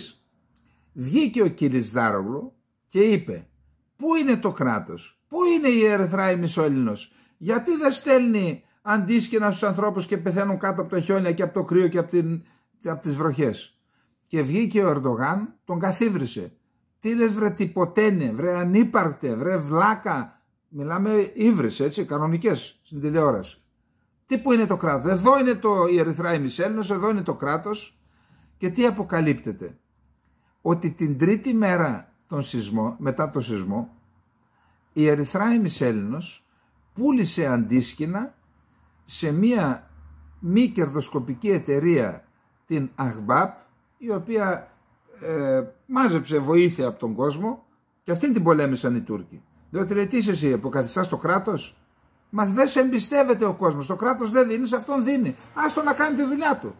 Βγήκε ο κύρις Δάρογλου και είπε «Πού είναι το κράτος, πού είναι η Ερθράη Μισόλληνος, γιατί δεν στέλνει αντίσκηνα στους ανθρώπους και πεθαίνουν κάτω από τα χιόνια και από το κρύο και από, την, από τις βροχές». Και βγήκε ο Ερντογάν, τον καθίβρισε. Τι λες βρε τυποτένε, βρε ανύπαρκτε, βρε βλάκα. Μιλάμε ύβρις έτσι, κανονικές στην τηλεόραση. Τι που είναι το κράτος. Εδώ είναι το, η Ερυθρά εδώ είναι το κράτος. Και τι αποκαλύπτεται. Ότι την τρίτη μέρα τον σεισμό, μετά τον σεισμό, η Ερυθρά πούλησε αντίσκηνα σε μία μη κερδοσκοπική εταιρεία την ΑΓΜΑΠ η οποία ε, μάζεψε βοήθεια από τον κόσμο και αυτήν την πολέμησαν οι Τούρκοι. Διότι λέει τι είσαι εσύ, αποκαθιστάς το κράτος, Μας δεν σε εμπιστεύεται ο κόσμος. Το κράτος δεν δίνει, σε αυτόν δίνει. Άστο να κάνει τη δουλειά του.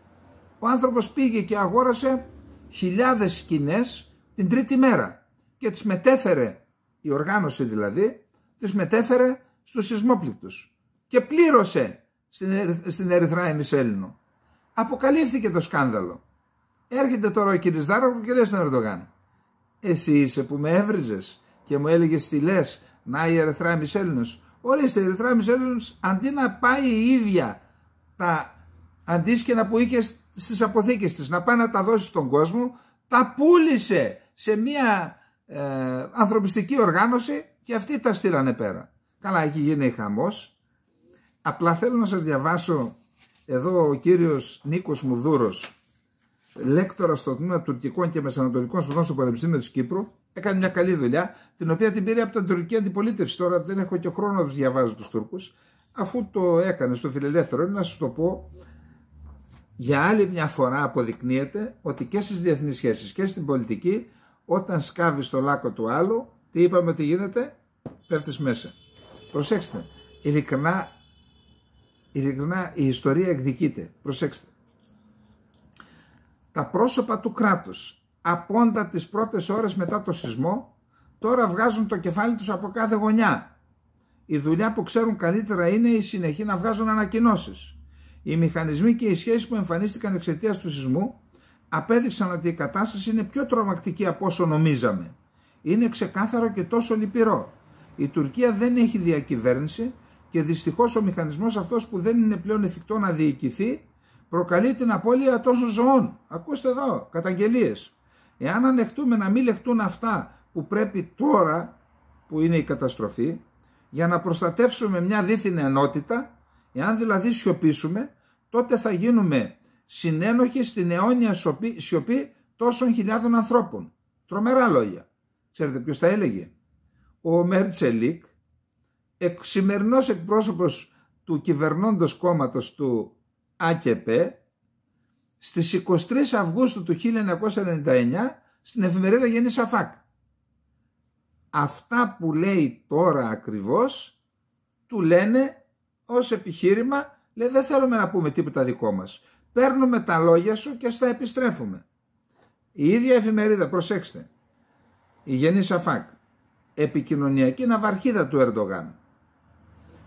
Ο άνθρωπος πήγε και αγόρασε χιλιάδες σκηνές την τρίτη μέρα και τις μετέφερε, η οργάνωση δηλαδή, τις μετέφερε στους σεισμόπληκτους. Και πλήρωσε στην, στην Ερυθρά Αποκαλύφθηκε το σκάνδαλο. Έρχεται τώρα ο Δάραγκο και λέει στον Ερντογάν. Εσύ είσαι που με έβριζες και μου έλεγες τι λε, να η Ερυθρά Ορίστε, η Ερυθρά Μισέλος αντί να πάει η ίδια τα αντίσκηνα που είχε στις αποθήκες της, να πάει να τα δώσει στον κόσμο, τα πούλησε σε μια ε, ανθρωπιστική οργάνωση και αυτοί τα στείλανε πέρα. Καλά, εκεί γίνει χαμός. Απλά θέλω να σας διαβάσω εδώ ο κύριος Νίκος Μουδούρος, λέκτορας στο τμήμα τουρκικών και μεσανατολικών σπουδών στο Πανεπιστήμιο της Κύπρου, έκανε μια καλή δουλειά, την οποία την πήρε από την τουρκική αντιπολίτευση. Τώρα δεν έχω και χρόνο να τους διαβάζω τους Τούρκους. Αφού το έκανε στο φιλελεύθερο, είναι να σα το πω. Για άλλη μια φορά αποδεικνύεται ότι και στις διεθνείς σχέσεις και στην πολιτική όταν σκάβεις το λάκκο του άλλου, τι είπαμε τι γίνεται, πέφτεις μέσα. Προσέξτε, ειλικρινά, η ιστορία εκδικείται. Προσέξτε. Τα πρόσωπα του κράτους απόντα τις πρώτες ώρες μετά το σεισμό, τώρα βγάζουν το κεφάλι τους από κάθε γωνιά. Η δουλειά που ξέρουν καλύτερα είναι η συνεχή να βγάζουν ανακοινώσεις. Οι μηχανισμοί και οι σχέσεις που εμφανίστηκαν εξαιτίας του σεισμού απέδειξαν ότι η κατάσταση είναι πιο τρομακτική από όσο νομίζαμε. Είναι ξεκάθαρο και τόσο λυπηρό. Η Τουρκία δεν έχει διακυβέρνηση και δυστυχώς ο μηχανισμός αυτός που δεν είναι πλέον εφικτό να διοικηθεί προκαλεί την απώλεια τόσων ζωών. Ακούστε εδώ, καταγγελίες. Εάν ανεχτούμε να μην λεχτούν αυτά που πρέπει τώρα, που είναι η καταστροφή, για να προστατεύσουμε μια δίθυνη ενότητα, εάν δηλαδή σιωπήσουμε, τότε θα γίνουμε συνένοχοι στην αιώνια σιωπή, σιωπή τόσων χιλιάδων ανθρώπων. Τρομερά λόγια. Ξέρετε ποιος τα έλεγε. Ο Μέρτσελικ, εκ, σημερινός εκπρόσωπος του κυβερνώντος κόμματος του ΑΚΕΠΕ, στις 23 Αυγούστου του 1999 στην εφημερίδα Γεννή Σαφάκ. Αυτά που λέει τώρα ακριβώς του λένε ως επιχείρημα λέει δεν θέλουμε να πούμε τίποτα δικό μας. Παίρνουμε τα λόγια σου και στα επιστρέφουμε. Η ίδια εφημερίδα, προσέξτε, η Γεννή Σαφάκ, επικοινωνιακή ναυαρχίδα του Ερντογάν.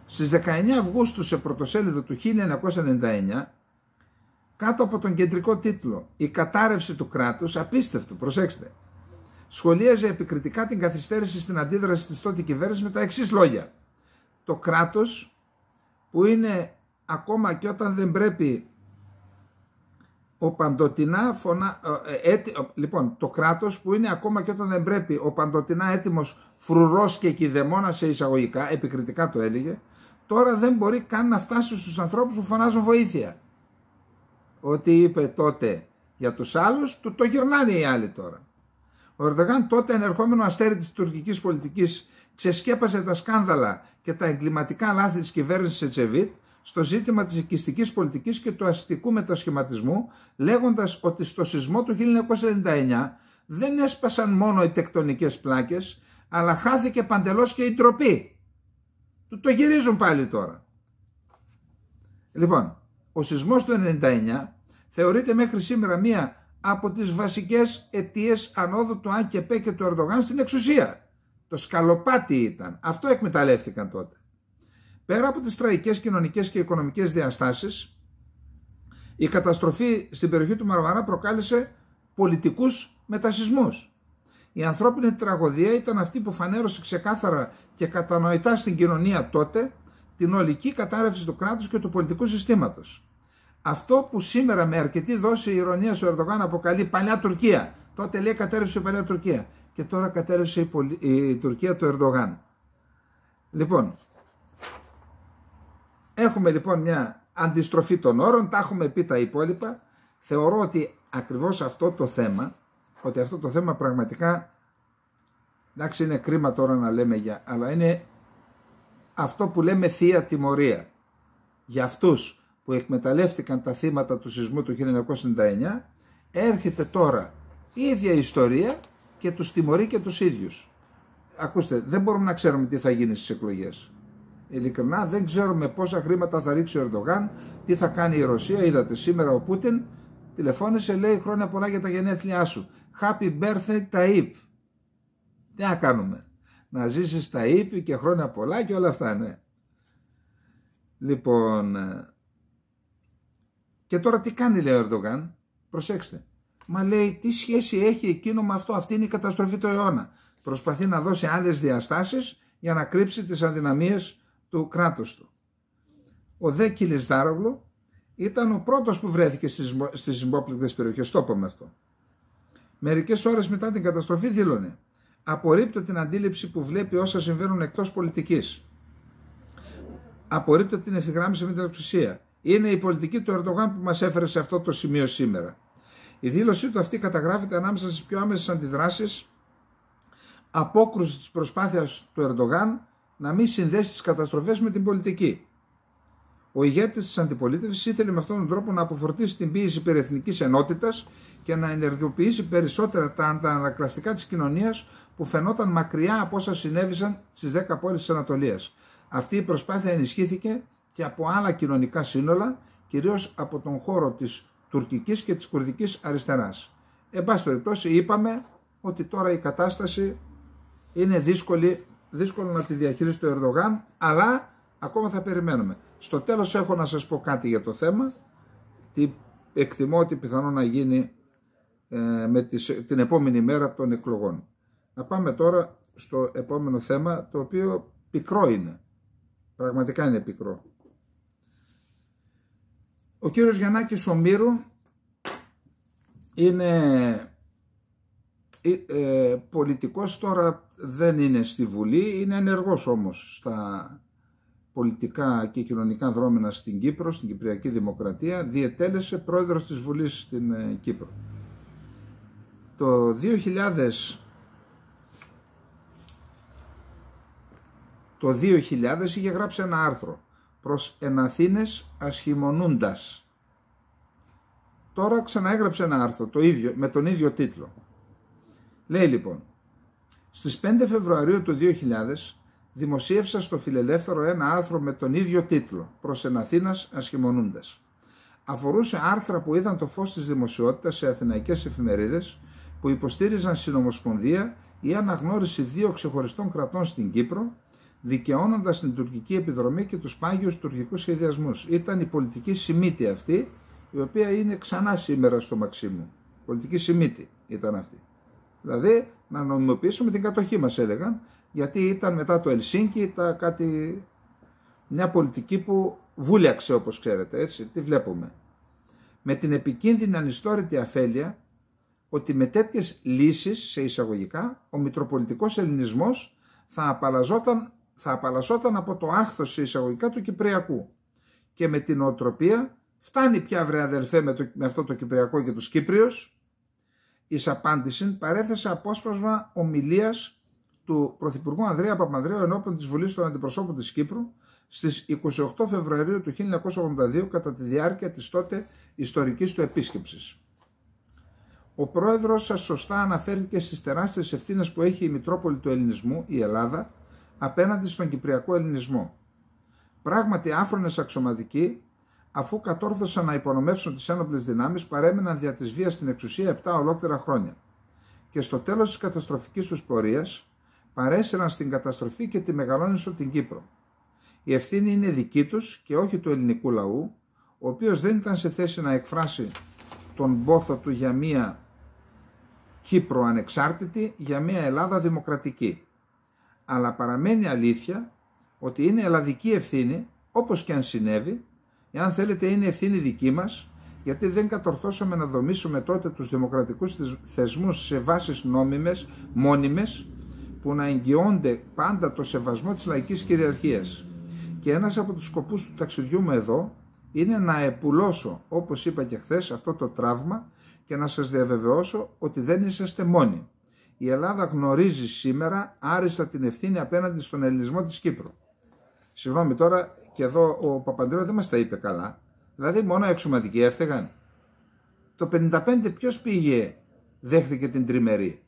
Στις 19 Αυγούστου σε πρωτοσέλιδο του 1999 κάτω από τον κεντρικό τίτλο «Η κατάρρευση του κράτους, απίστευτο, προσέξτε». Σχολίαζε επικριτικά την καθυστέρηση στην αντίδραση της τότε κυβέρνησης με τα εξής λόγια. Το κράτος που είναι ακόμα και όταν δεν πρέπει ο παντοτινά φωνα... Ε, ε, ε, λοιπόν, το κράτος που είναι ακόμα και όταν δεν πρέπει ο παντοτινά έτοιμος φρουρός και κηδεμόνα σε εισαγωγικά, επικριτικά το έλεγε, τώρα δεν μπορεί καν να φτάσει στους ανθρώπους που φωνάζουν βοήθεια. Ό,τι είπε τότε για τους άλλους, του το γυρνάνε οι άλλοι τώρα. Ο Ερντογάν τότε ενερχόμενο αστέρι της τουρκικής πολιτικής ξεσκέπασε τα σκάνδαλα και τα εγκληματικά λάθη της κυβέρνησης Ετσεβίτ στο ζήτημα της οικιστικής πολιτικής και του αστικού μετασχηματισμού λέγοντας ότι στο σεισμό του 1999 δεν έσπασαν μόνο οι τεκτονικές πλάκες αλλά χάθηκε παντελώς και η τροπή. Του το γυρίζουν πάλι τώρα. Λοιπόν, ο σεισμός του 99 θεωρείται μέχρι σήμερα μία από τις βασικές αιτίες ανόδου του ΑΚΕΠΕ και του Ερντογάν στην εξουσία. Το σκαλοπάτι ήταν. Αυτό εκμεταλλεύτηκαν τότε. Πέρα από τις τραϊκές κοινωνικές και οικονομικές διαστάσεις, η καταστροφή στην περιοχή του Μαρβαρά προκάλεσε πολιτικούς μετασυσμούς. Η ανθρώπινη τραγωδία ήταν αυτή που φανέρωσε ξεκάθαρα και κατανοητά στην κοινωνία τότε την ολική κατάρρευση του κράτους και του πολιτικού συστήματος. Αυτό που σήμερα με αρκετή δόση ηρωνίας ο Ερντογάν αποκαλεί παλιά Τουρκία. Τότε λέει κατέρευσε η παλιά Τουρκία. Και τώρα κατέρευσε η, Τουρκία του Ερντογάν. Λοιπόν, έχουμε λοιπόν μια αντιστροφή των όρων, τα έχουμε πει τα υπόλοιπα. Θεωρώ ότι ακριβώς αυτό το θέμα, ότι αυτό το θέμα πραγματικά, εντάξει είναι κρίμα τώρα να λέμε για, αλλά είναι αυτό που λέμε θεία τιμωρία. Για αυτούς που εκμεταλλεύτηκαν τα θύματα του σεισμού του 1999 έρχεται τώρα η ίδια ιστορία και τους τιμωρεί και τους ίδιους. Ακούστε, δεν μπορούμε να ξέρουμε τι θα γίνει στις εκλογές. Ειλικρινά δεν ξέρουμε πόσα χρήματα θα ρίξει ο Ερντογάν, τι θα κάνει η Ρωσία. Είδατε σήμερα ο Πούτιν τηλεφώνησε, λέει χρόνια πολλά για τα γενέθλιά σου. Happy birthday Taib. Τι να κάνουμε να ζήσεις στα Ήπη και χρόνια πολλά και όλα αυτά, ναι. Λοιπόν, ε, και τώρα τι κάνει λέει ο Ερντογάν, προσέξτε. Μα λέει τι σχέση έχει εκείνο με αυτό, αυτή είναι η καταστροφή του αιώνα. Προσπαθεί να δώσει άλλες διαστάσεις για να κρύψει τις αδυναμίες του κράτους του. Ο Δε Κιλισδάρογλου ήταν ο πρώτος που βρέθηκε στις συμπόπληκτες περιοχές, το είπαμε αυτό. Μερικές ώρες μετά την καταστροφή δήλωνε Απορρίπτω την αντίληψη που βλέπει όσα συμβαίνουν εκτός πολιτικής. Απορρίπτω την ευθυγράμμιση με την εξουσία. Είναι η πολιτική του Ερντογάν που μας έφερε σε αυτό το σημείο σήμερα. Η δήλωσή του αυτή καταγράφεται ανάμεσα στις πιο άμεσες αντιδράσεις απόκρουση της προσπάθειας του Ερντογάν να μην συνδέσει τις καταστροφές με την πολιτική. Ο ηγέτης της αντιπολίτευσης ήθελε με αυτόν τον τρόπο να αποφορτήσει την πίεση περιεθνικής ενότητας και να ενεργοποιήσει περισσότερα τα αντανακλαστικά της κοινωνίας που φαινόταν μακριά από όσα συνέβησαν στις 10 πόλεις της Ανατολίας. Αυτή η προσπάθεια ενισχύθηκε και από άλλα κοινωνικά σύνολα, κυρίως από τον χώρο της τουρκικής και της κουρδικής αριστεράς. Εν πάση περιπτώσει είπαμε ότι τώρα η κατάσταση είναι δύσκολη, δύσκολο να τη διαχειρίσει το Ερδογάν, αλλά ακόμα θα περιμένουμε. Στο τέλος έχω να σας πω κάτι για το θέμα, τι εκτιμώ ότι πιθανό να γίνει ε, με την επόμενη μέρα των εκλογών. Να πάμε τώρα στο επόμενο θέμα το οποίο πικρό είναι. Πραγματικά είναι πικρό. Ο κύριος Γιαννάκης Ομύρου είναι ε, ε, πολιτικός τώρα δεν είναι στη Βουλή, είναι ενεργός όμως στα πολιτικά και κοινωνικά δρόμενα στην Κύπρο, στην Κυπριακή Δημοκρατία, διετέλεσε πρόεδρος της Βουλής στην ε, Κύπρο το 2000 το 2000 είχε γράψει ένα άρθρο προς εναθήνες ασχημονούντας. Τώρα ξαναέγραψε ένα άρθρο το ίδιο, με τον ίδιο τίτλο. Λέει λοιπόν, στις 5 Φεβρουαρίου του 2000 δημοσίευσα στο Φιλελεύθερο ένα άρθρο με τον ίδιο τίτλο «Προς εν ασχημονούντας». Αφορούσε άρθρα που είδαν το φως της δημοσιότητας σε αθηναϊκές εφημερίδες που υποστήριζαν συνομοσπονδία η αναγνώριση δύο ξεχωριστών κρατών στην Κύπρο, δικαιώνοντας την τουρκική επιδρομή και τους πάγιους τουρκικούς σχεδιασμούς. Ήταν η πολιτική σημίτη αυτή, η οποία είναι ξανά σήμερα στο Μαξίμου. Πολιτική σημίτη ήταν αυτή. Δηλαδή να νομιμοποιήσουμε την κατοχή μας έλεγαν, γιατί ήταν μετά το Ελσίνκι, ήταν κάτι, μια πολιτική που βούλιαξε όπως ξέρετε, έτσι, τη βλέπουμε. Με την επικίνδυνη ανιστόρητη αφέλεια ότι με τέτοιες λύσεις σε εισαγωγικά ο Μητροπολιτικός Ελληνισμός θα απαλλαζόταν, θα απαλλασσόταν από το άχθος σε εισαγωγικά του Κυπριακού και με την οτροπία φτάνει πια βρε αδερφέ με, αυτό το Κυπριακό και τους Κύπριους, εις απάντηση παρέθεσε απόσπασμα ομιλίας του Πρωθυπουργού Ανδρέα Παπανδρέου ενώπιον της Βουλής των Αντιπροσώπων της Κύπρου στις 28 Φεβρουαρίου του 1982 κατά τη διάρκεια της τότε ιστορικής του επίσκεψης. Ο πρόεδρος σας σωστά αναφέρθηκε στις τεράστιες ευθύνες που έχει η Μητρόπολη του Ελληνισμού, η Ελλάδα, απέναντι στον Κυπριακό Ελληνισμό. Πράγματι, άφρονες αξιωματικοί, αφού κατόρθωσαν να υπονομεύσουν τις ένοπλες δυνάμεις, παρέμειναν δια της βίας στην εξουσία 7 ολόκληρα χρόνια. Και στο τέλος της καταστροφικής τους πορείας, παρέσυραν στην καταστροφή και τη μεγαλώνισο την Κύπρο. Η ευθύνη είναι δική τους και όχι του ελληνικού λαού, ο οποίος δεν ήταν σε θέση να εκφράσει τον πόθο του για μία Κύπρο ανεξάρτητη, για μία Ελλάδα δημοκρατική. Αλλά παραμένει αλήθεια ότι είναι ελλαδική ευθύνη, όπως και αν συνέβη, εάν θέλετε είναι ευθύνη δική μας, γιατί δεν κατορθώσαμε να δομήσουμε τότε τους δημοκρατικούς θεσμούς σε βάσεις νόμιμες, μόνιμες, που να εγγυώνται πάντα το σεβασμό της λαϊκής κυριαρχίας. Και ένας από τους σκοπούς του ταξιδιού μου εδώ είναι να επουλώσω, όπως είπα και χθες, αυτό το τραύμα και να σας διαβεβαιώσω ότι δεν είσαστε μόνοι. Η Ελλάδα γνωρίζει σήμερα άριστα την ευθύνη απέναντι στον ελληνισμό της Κύπρου. Συγγνώμη τώρα, και εδώ ο Παπαντρέο δεν μας τα είπε καλά. Δηλαδή μόνο οι εξωματικοί έφταιγαν. Το 55 ποιος πήγε, δέχτηκε την τριμερή.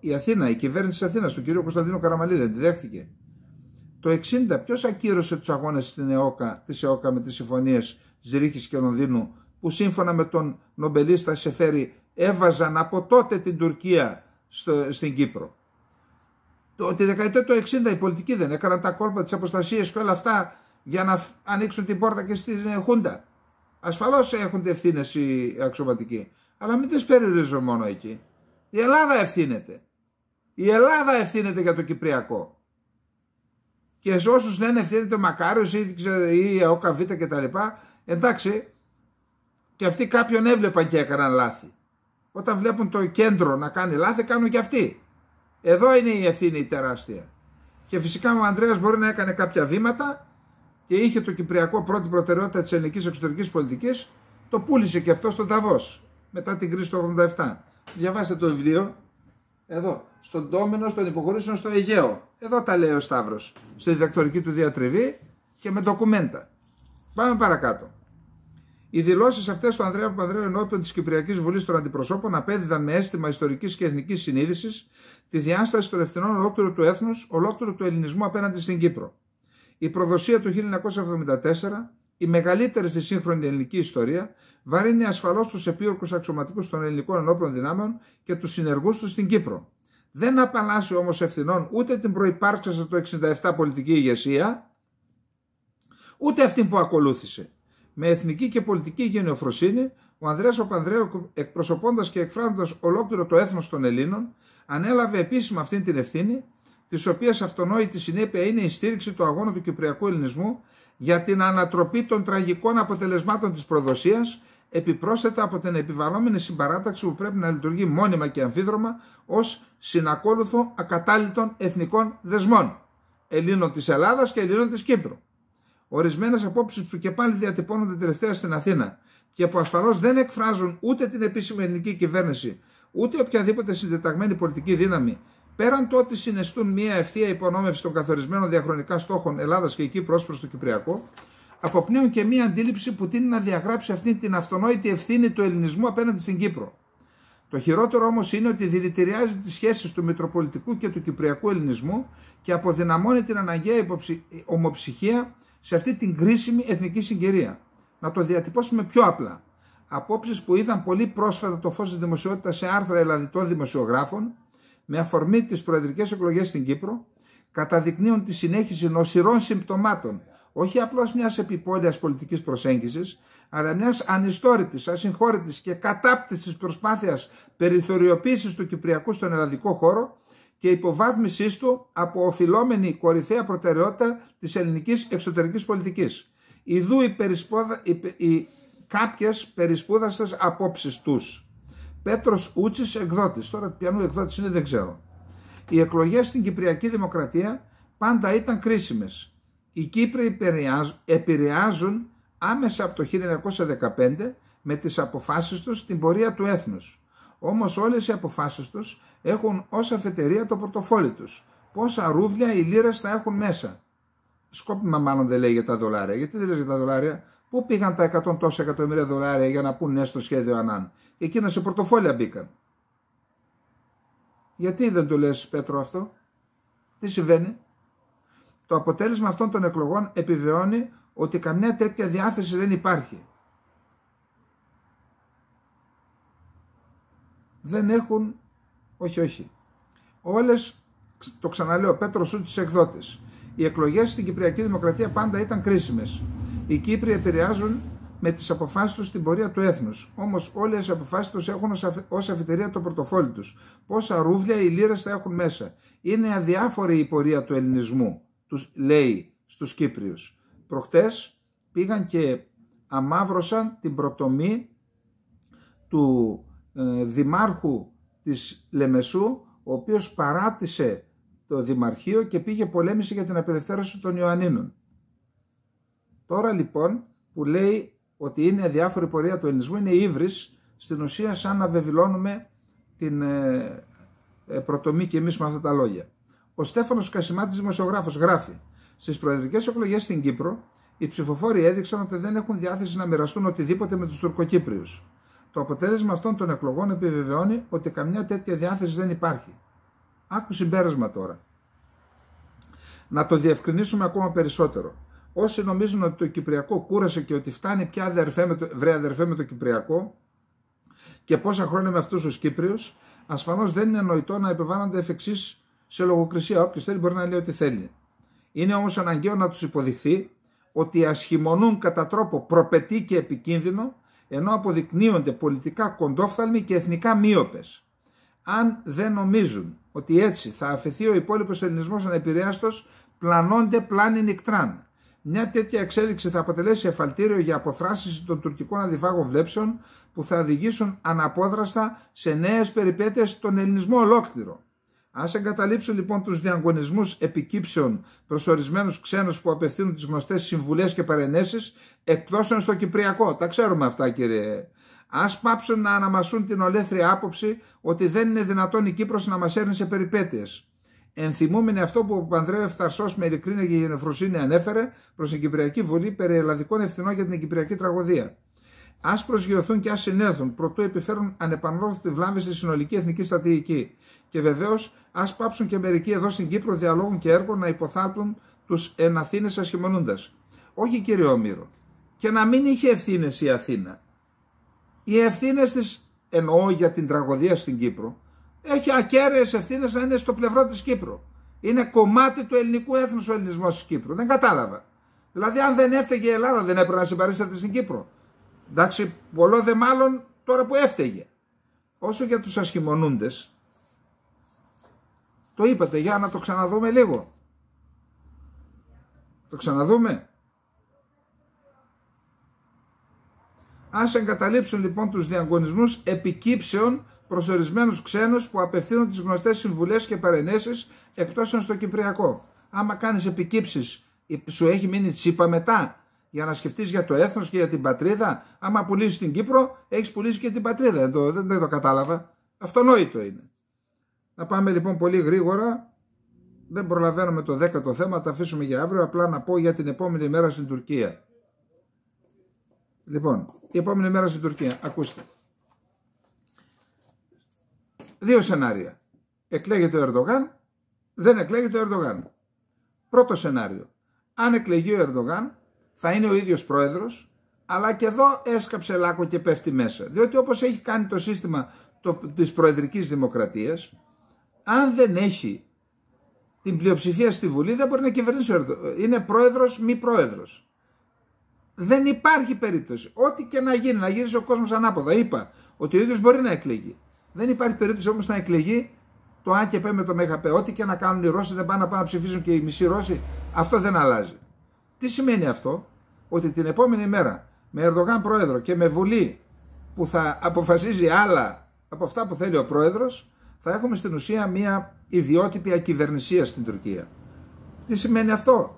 Η Αθήνα, η κυβέρνηση της Αθήνας, του κ. Κωνσταντίνου Καραμαλίδη, δεν τη δέχτηκε. Το 60 ποιος ακύρωσε τους αγώνες στην ΕΟΚΑ, της ΕΟΚΑ με τις συμφωνίες Ζηρίχης και Λονδίνου που σύμφωνα με τον νομπελίστα Σεφέρη έβαζαν από τότε την Τουρκία στο, στην Κύπρο. Το, τη δεκαετία του 1960 οι πολιτικοί δεν έκαναν τα κόλπα, τις αποστασίες και όλα αυτά για να ανοίξουν την πόρτα και στην Χούντα. Ασφαλώς έχουν ευθύνες οι αξιωματικοί. Αλλά μην τις περιορίζω μόνο εκεί. Η Ελλάδα ευθύνεται. Η Ελλάδα ευθύνεται για το Κυπριακό και σε όσους λένε ευθύνη το Μακάριος ή, ή ο Καβίτα κτλ. Εντάξει, και αυτοί κάποιον έβλεπαν και έκαναν λάθη. Όταν βλέπουν το κέντρο να κάνει λάθη, κάνουν και αυτοί. Εδώ είναι η ευθύνη η τεράστια. Και φυσικά ο Ανδρέας μπορεί να έκανε κάποια βήματα και είχε το Κυπριακό πρώτη προτεραιότητα της ελληνικής εξωτερικής πολιτικής. Το πούλησε και αυτό στον Ταβός μετά την κρίση του 87. Διαβάστε το βιβλίο, εδώ. Στον τόμενο των υποχωρήσεων στο Αιγαίο. Εδώ τα λέει ο Σταύρος. Στη διδακτορική του διατριβή και με ντοκουμέντα. Πάμε παρακάτω. Οι δηλώσεις αυτές του Ανδρέα Παπανδρέου ενώπιον της Κυπριακής Βουλής των Αντιπροσώπων απέδιδαν με αίσθημα ιστορικής και εθνικής συνείδησης τη διάσταση των ευθυνών ολόκληρου του έθνους, ολόκληρου του ελληνισμού απέναντι στην Κύπρο. Η προδοσία του 1974, η μεγαλύτερη στη σύγχρονη ελληνική ιστορία, βαρύνει ασφαλώς τους επίορκους αξιωματικούς των ελληνικών ενόπλων δυνάμεων και τους συνεργούς τους στην Κύπρο. Δεν απαλλάσσει όμως ευθυνών ούτε την προπάρξασα το 67 πολιτική ηγεσία, ούτε αυτή που ακολούθησε. Με εθνική και πολιτική γενεοφροσύνη, ο Ανδρέας Παπανδρέου, εκπροσωπώντας και εκφράζοντας ολόκληρο το έθνος των Ελλήνων, ανέλαβε επίσημα αυτή την ευθύνη, της οποίας αυτονόητη συνέπεια είναι η στήριξη του αγώνα του Κυπριακού Ελληνισμού για την ανατροπή των τραγικών αποτελεσμάτων της προδοσίας επιπρόσθετα από την επιβαλλόμενη συμπαράταξη που πρέπει να λειτουργεί μόνιμα και αμφίδρομα ως συνακόλουθο ακατάλητων εθνικών δεσμών Ελλήνων της Ελλάδας και Ελλήνων της Κύπρου. Ορισμένες απόψεις που και πάλι διατυπώνονται τελευταία στην Αθήνα και που ασφαλώς δεν εκφράζουν ούτε την επίσημη ελληνική κυβέρνηση ούτε οποιαδήποτε συντεταγμένη πολιτική δύναμη πέραν το ότι συνιστούν μια ευθεία υπονόμευση των καθορισμένων διαχρονικά στόχων Ελλάδας και Κύπρου προς το Κυπριακό, αποπνέουν και μία αντίληψη που τίνει να διαγράψει αυτή την αυτονόητη ευθύνη του ελληνισμού απέναντι στην Κύπρο. Το χειρότερο όμως είναι ότι δηλητηριάζει τις σχέσεις του Μητροπολιτικού και του Κυπριακού Ελληνισμού και αποδυναμώνει την αναγκαία υποψη... ομοψυχία σε αυτή την κρίσιμη εθνική συγκυρία. Να το διατυπώσουμε πιο απλά. Απόψεις που είδαν πολύ πρόσφατα το φως της δημοσιότητας σε άρθρα ελλαδιτών δημοσιογράφων, με αφορμή τις προεδρικές εκλογές στην Κύπρο, καταδεικνύουν τη συνέχιση νοσηρών συμπτωμάτων όχι απλώς μιας επιπόλαιας πολιτικής προσέγγισης, αλλά μιας ανιστόρητης, ασυγχώρητης και κατάπτυσης προσπάθειας περιθωριοποίησης του Κυπριακού στον ελλαδικό χώρο και υποβάθμισής του από οφειλόμενη κορυφαία προτεραιότητα της ελληνικής εξωτερικής πολιτικής. Ιδού οι, περισπόδα, οι, οι κάποιες περισπούδαστες απόψεις τους. Πέτρος Ούτσης εκδότης, τώρα πιανού εκδότης είναι δεν ξέρω. Οι εκλογές στην Κυπριακή Δημοκρατία πάντα ήταν κρίσιμες οι Κύπροι επηρεάζουν άμεσα από το 1915 με τις αποφάσεις τους την πορεία του έθνους. Όμως όλες οι αποφάσεις τους έχουν ως αφετηρία το πορτοφόλι τους. Πόσα ρούβλια οι λίρες θα έχουν μέσα. Σκόπιμα μάλλον δεν λέει για τα δολάρια. Γιατί δεν λέει για τα δολάρια. Πού πήγαν τα 100 τόσα εκατομμύρια δολάρια για να πούν ναι στο σχέδιο Ανάν. Εκείνα σε πορτοφόλια μπήκαν. Γιατί δεν το λες Πέτρο αυτό. Τι συμβαίνει. Το αποτέλεσμα αυτών των εκλογών επιβεβαιώνει ότι καμιά τέτοια διάθεση δεν υπάρχει. Δεν έχουν, όχι όχι, όλες, το ξαναλέω, Πέτρο Σούτ τις εκδότες. Οι εκλογές στην Κυπριακή Δημοκρατία πάντα ήταν κρίσιμες. Οι Κύπροι επηρεάζουν με τις αποφάσεις τους την πορεία του έθνους. Όμως όλες οι αποφάσεις τους έχουν ως αφιτερία το πορτοφόλι τους. Πόσα ρούβλια οι λίρες θα έχουν μέσα. Είναι αδιάφορη η πορεία του ελληνισμού τους λέει στους Κύπριους. Προχτές πήγαν και αμάβρωσαν την προτομή του ε, δημάρχου της Λεμεσού, ο οποίος παράτησε το Δημαρχείο και πήγε πολέμηση για την απελευθέρωση των Ιωαννίνων. Τώρα λοιπόν που λέει ότι είναι διάφορη πορεία του ελληνισμού, είναι ύβρις, στην ουσία σαν να βεβηλώνουμε την ε, ε, προτομή και εμείς με αυτά τα λόγια. Ο Στέφανος Κασιμάτης, δημοσιογράφος, γράφει: Στις προεδρικές εκλογές στην Κύπρο, οι ψηφοφόροι έδειξαν ότι δεν έχουν διάθεση να μοιραστούν οτιδήποτε με τους Τουρκοκύπριους. Το αποτέλεσμα αυτών των εκλογών επιβεβαιώνει ότι καμιά τέτοια διάθεση δεν υπάρχει. Άκου συμπέρασμα τώρα. Να το διευκρινίσουμε ακόμα περισσότερο. Όσοι νομίζουν ότι το Κυπριακό κούρασε και ότι φτάνει πια αδερφέ με το, βρε αδερφέ με το Κυπριακό και πόσα χρόνια με αυτούς τους Κύπριους, ασφαλώς δεν είναι νοητό να επιβάλλονται εφ' σε λογοκρισία. Όποιος θέλει μπορεί να λέει ό,τι θέλει. Είναι όμως αναγκαίο να τους υποδειχθεί ότι ασχημονούν κατά τρόπο προπετή και επικίνδυνο, ενώ αποδεικνύονται πολιτικά κοντόφθαλμοι και εθνικά μείωπε. Αν δεν νομίζουν ότι έτσι θα αφαιθεί ο υπόλοιπος ελληνισμός ανεπηρέαστος, πλανώνται πλάνη νικτράν. Μια τέτοια εξέλιξη θα αποτελέσει εφαλτήριο για αποθράσεις των τουρκικών αντιφάγων βλέψεων που θα οδηγήσουν αναπόδραστα σε νέες περιπέτειες στον ελληνισμό ολόκληρο. Ας εγκαταλείψω λοιπόν τους διαγωνισμούς επικύψεων προς ορισμένους ξένους που απευθύνουν τις γνωστές συμβουλές και παρενέσεις εκπτώσεων στο Κυπριακό. Τα ξέρουμε αυτά κύριε. Ας πάψουν να αναμασούν την ολέθρια άποψη ότι δεν είναι δυνατόν η Κύπρος να μας έρνει σε περιπέτειες. Ενθυμούμενοι αυτό που ο Πανδρέο Εφθαρσό με ειλικρίνεια και γενεφροσύνη ανέφερε προς την Κυπριακή Βουλή περί ελλαδικών ευθυνών για την Κυπριακή τραγωδία. Ας προσγειωθούν και ας συνέλθουν, προτού επιφέρουν ανεπανόρθωτη βλάβη στη συνολική εθνική στρατηγική. Και βεβαίως, ας πάψουν και μερικοί εδώ στην Κύπρο διαλόγων και έργων να υποθάλπουν τους εναθήνες ασχημονούντας. Όχι, κύριε Όμηρο. Και να μην είχε ευθύνες η Αθήνα. Οι ευθύνες της, εννοώ για την τραγωδία στην Κύπρο, έχει ακέραιε ευθύνες να είναι στο πλευρό της Κύπρου. Είναι κομμάτι του ελληνικού έθνους ο ελληνισμός της Κύπρου. Δεν κατάλαβα. Δηλαδή, αν δεν έφταιγε η Ελλάδα, δεν έπρεπε να συμπαρίσταται στην Κύπρο. Εντάξει, πολλό δε μάλλον τώρα που έφταιγε. Όσο για τους ασχημονούντες, το είπατε, για να το ξαναδούμε λίγο. Το ξαναδούμε. Ας εγκαταλείψουν λοιπόν τους διαγωνισμούς επικύψεων προσορισμένους ξένους που απευθύνουν τις γνωστές συμβουλές και παρενέσεις εκτός στο Κυπριακό. Άμα κάνεις επικύψεις, σου έχει μείνει τσίπα μετά για να σκεφτείς για το έθνος και για την πατρίδα. Άμα πουλήσεις την Κύπρο, έχεις πουλήσει και την πατρίδα. Δεν το, δεν, το κατάλαβα. Αυτονόητο είναι. Να πάμε λοιπόν πολύ γρήγορα. Δεν προλαβαίνουμε το δέκατο θέμα, τα αφήσουμε για αύριο. Απλά να πω για την επόμενη μέρα στην Τουρκία. Λοιπόν, η επόμενη μέρα στην Τουρκία. Ακούστε. Δύο σενάρια. Εκλέγεται ο Ερντογάν, δεν εκλέγεται ο Ερντογάν. Πρώτο σενάριο. Αν εκλεγεί ο Ερντογάν, θα είναι ο ίδιος πρόεδρος, αλλά και εδώ έσκαψε λάκκο και πέφτει μέσα. Διότι όπως έχει κάνει το σύστημα το, της προεδρικής δημοκρατίας, αν δεν έχει την πλειοψηφία στη Βουλή δεν μπορεί να κυβερνήσει ο Είναι πρόεδρος μη πρόεδρος. Δεν υπάρχει περίπτωση. Ό,τι και να γίνει, να γυρίσει ο κόσμος ανάποδα. Είπα ότι ο ίδιος μπορεί να εκλεγεί. Δεν υπάρχει περίπτωση όμως να εκλεγεί το ΑΚΕΠΕ με το ΜΕΧΑΠΕ. Ό,τι και να κάνουν οι Ρώσοι δεν πάνε να πάνε να ψηφίσουν και οι μισοί Ρώσοι. Αυτό δεν αλλάζει. Τι σημαίνει αυτό, ότι την επόμενη μέρα με Ερντογάν πρόεδρο και με Βουλή που θα αποφασίζει άλλα από αυτά που θέλει ο πρόεδρος, θα έχουμε στην ουσία μια ιδιότυπη ακυβερνησία στην Τουρκία. Τι σημαίνει αυτό.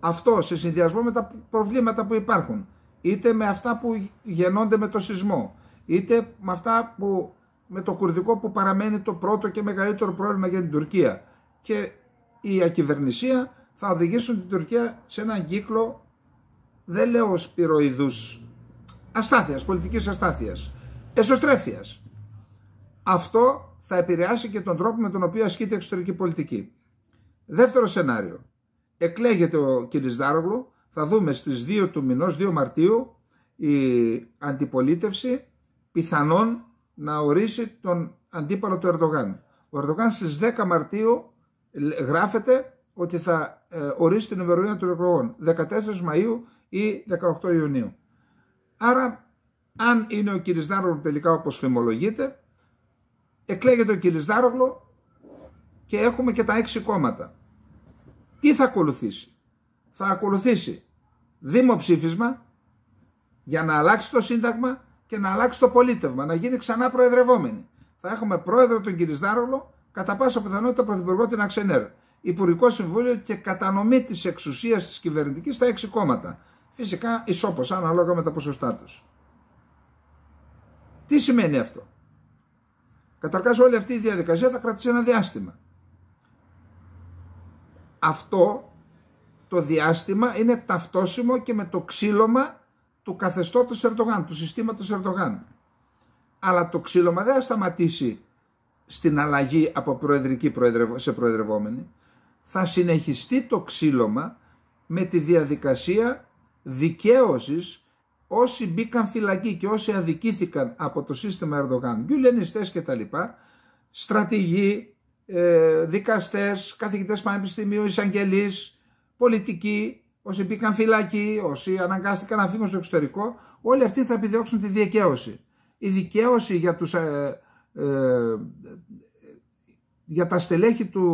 Αυτό σε συνδυασμό με τα προβλήματα που υπάρχουν, είτε με αυτά που γεννώνται με το σεισμό, είτε με αυτά που με το κουρδικό που παραμένει το πρώτο και μεγαλύτερο πρόβλημα για την Τουρκία. Και η ακυβερνησία θα οδηγήσουν την Τουρκία σε έναν κύκλο, δεν λέω σπυροειδούς, αστάθειας, πολιτικής αστάθειας, εσωστρέφειας. Αυτό θα επηρεάσει και τον τρόπο με τον οποίο ασκείται η εξωτερική πολιτική. Δεύτερο σενάριο. Εκλέγεται ο κ. Δάρογλου, θα δούμε στις 2 του μηνός, 2 Μαρτίου, η αντιπολίτευση πιθανόν να ορίσει τον αντίπαλο του Ερντογάν. Ο Ερντογάν στις 10 Μαρτίου γράφεται ότι θα ε, ορίσει την ημερομηνία των εκλογών 14 Μαΐου ή 18 Ιουνίου. Άρα, αν είναι ο Κυρισδάρογλου τελικά όπως φημολογείται, εκλέγεται ο Κυρισδάρογλου και έχουμε και τα έξι κόμματα. Τι θα ακολουθήσει. Θα ακολουθήσει δημοψήφισμα για να αλλάξει το σύνταγμα και να αλλάξει το πολίτευμα, να γίνει ξανά προεδρευόμενη. Θα έχουμε πρόεδρο τον Κυρισδάρογλου, κατά πάσα πιθανότητα πρωθυπουργό την Αξενέρ. Υπουργικό Συμβούλιο και κατανομή της εξουσίας της κυβερνητικής στα έξι κόμματα. Φυσικά ισόπως, ανάλογα με τα ποσοστά τους. Τι σημαίνει αυτό. Καταρχάς, όλη αυτή η διαδικασία θα κρατήσει ένα διάστημα. Αυτό το διάστημα είναι ταυτόσιμο και με το ξύλωμα του καθεστώτος Ερντογάν, του συστήματος Ερντογάν. Αλλά το ξύλωμα δεν θα σταματήσει στην αλλαγή από προεδρική σε προεδρευόμενη θα συνεχιστεί το ξύλωμα με τη διαδικασία δικαίωσης όσοι μπήκαν φυλακή και όσοι αδικήθηκαν από το σύστημα Ερντογάν, Γιουλένιστες και τα λοιπά, στρατηγοί, ε, δικαστές, καθηγητές πανεπιστημίου, εισαγγελείς, πολιτικοί, όσοι μπήκαν φυλακή, όσοι αναγκάστηκαν να φύγουν στο εξωτερικό, όλοι αυτοί θα επιδιώξουν τη δικαίωση. Η δικαίωση για, τους, ε, ε, για τα στελέχη του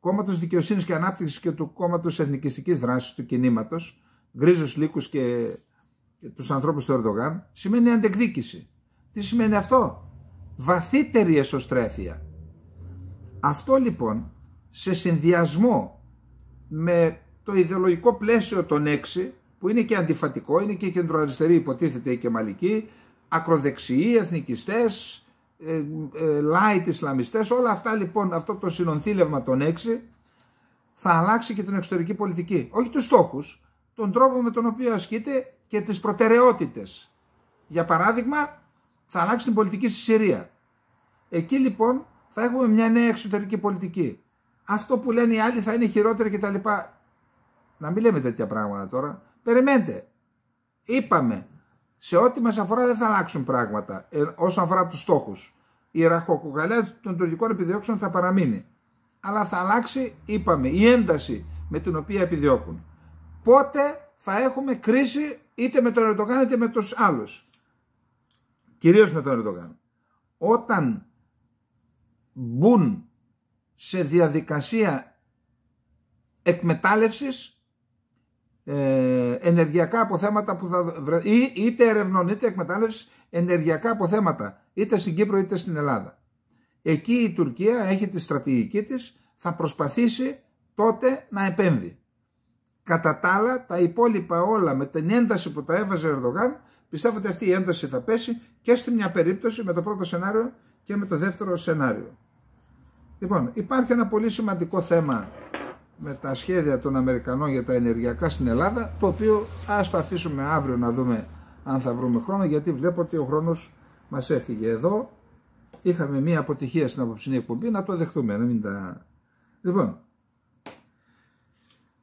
κόμματος Δικαιοσύνης και Ανάπτυξης και του κόμματος Εθνικιστικής Δράσης του κινήματος, γκρίζους λύκους και τους ανθρώπους του Ερντογάν, σημαίνει αντεκδίκηση. Τι σημαίνει αυτό, βαθύτερη εσωστρέφεια. Αυτό λοιπόν σε συνδυασμό με το ιδεολογικό πλαίσιο των έξι που είναι και αντιφατικό, είναι και κεντροαριστερή υποτίθεται η Κεμαλική, ακροδεξιοί, εθνικιστές, ε, ε, light Ισλαμιστές, όλα αυτά λοιπόν, αυτό το συνονθήλευμα των έξι θα αλλάξει και την εξωτερική πολιτική. Όχι τους στόχους, τον τρόπο με τον οποίο ασκείται και τις προτεραιότητες. Για παράδειγμα, θα αλλάξει την πολιτική στη Συρία. Εκεί λοιπόν θα έχουμε μια νέα εξωτερική πολιτική. Αυτό που λένε οι άλλοι θα είναι χειρότερο κτλ. Να μην λέμε τέτοια πράγματα τώρα. Περιμένετε. Είπαμε σε ό,τι μας αφορά δεν θα αλλάξουν πράγματα ε, όσον αφορά τους στόχους. Η ραχοκοκαλιά των τουρκικών επιδιώξεων θα παραμείνει. Αλλά θα αλλάξει, είπαμε, η ένταση με την οποία επιδιώκουν. Πότε θα έχουμε κρίση είτε με τον Ερντογάν είτε με τους άλλους. Κυρίως με τον Ερντογάν. Όταν μπουν σε διαδικασία εκμετάλλευσης ε, ενεργειακά αποθέματα που θα ή, είτε ερευνών είτε εκμετάλλευσης ενεργειακά αποθέματα είτε στην Κύπρο είτε στην Ελλάδα. Εκεί η Τουρκία έχει τη στρατηγική της, θα προσπαθήσει τότε να επέμβει. Κατά τα άλλα τα υπόλοιπα όλα με την ένταση που τα έβαζε ο Ερδογάν πιστεύω ότι αυτή η ένταση θα πέσει και στη μια περίπτωση με το πρώτο σενάριο και με το δεύτερο σενάριο. Λοιπόν υπάρχει ένα πολύ σημαντικό θέμα με τα σχέδια των Αμερικανών για τα ενεργειακά στην Ελλάδα, το οποίο ας το αφήσουμε αύριο να δούμε αν θα βρούμε χρόνο, γιατί βλέπω ότι ο χρόνος μας έφυγε εδώ. Είχαμε μία αποτυχία στην απόψινή εκπομπή, να το δεχτούμε, να τα... Λοιπόν,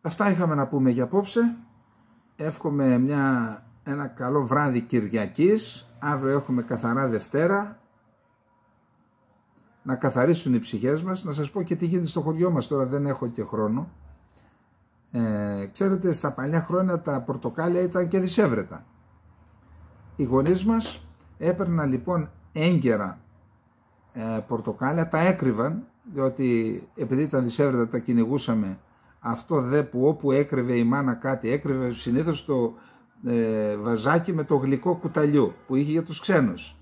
αυτά είχαμε να πούμε για απόψε. Εύχομαι μια, ένα καλό βράδυ Κυριακής. Αύριο έχουμε καθαρά Δευτέρα να καθαρίσουν οι ψυχές μας. Να σας πω και τι γίνεται στο χωριό μας τώρα, δεν έχω και χρόνο. Ε, ξέρετε, στα παλιά χρόνια τα πορτοκάλια ήταν και δυσέβρετα. Οι γονείς μας έπαιρναν λοιπόν έγκαιρα ε, πορτοκάλια, τα έκρυβαν, διότι επειδή ήταν δυσέβρετα τα κυνηγούσαμε. Αυτό δε που όπου έκρυβε η μάνα κάτι, έκρυβε συνήθως το ε, βαζάκι με το γλυκό κουταλιό που είχε για τους ξένους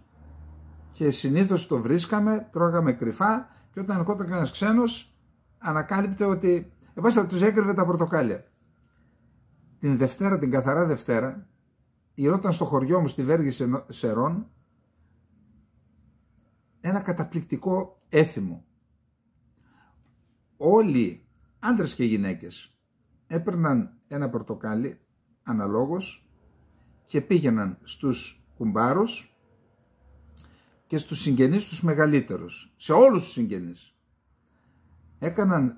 και συνήθως το βρίσκαμε, τρώγαμε κρυφά και όταν ερχόταν κανένα ξένος ανακάλυπτε ότι εμάς τους έκρυβε τα πορτοκάλια. Την Δευτέρα, την καθαρά Δευτέρα, ηρώταν στο χωριό μου στη Βέργη Σερών ένα καταπληκτικό έθιμο. Όλοι, άντρες και γυναίκες, έπαιρναν ένα πορτοκάλι αναλόγως και πήγαιναν στους κουμπάρους και στους συγγενείς τους μεγαλύτερους, σε όλους τους συγγενείς. Έκαναν,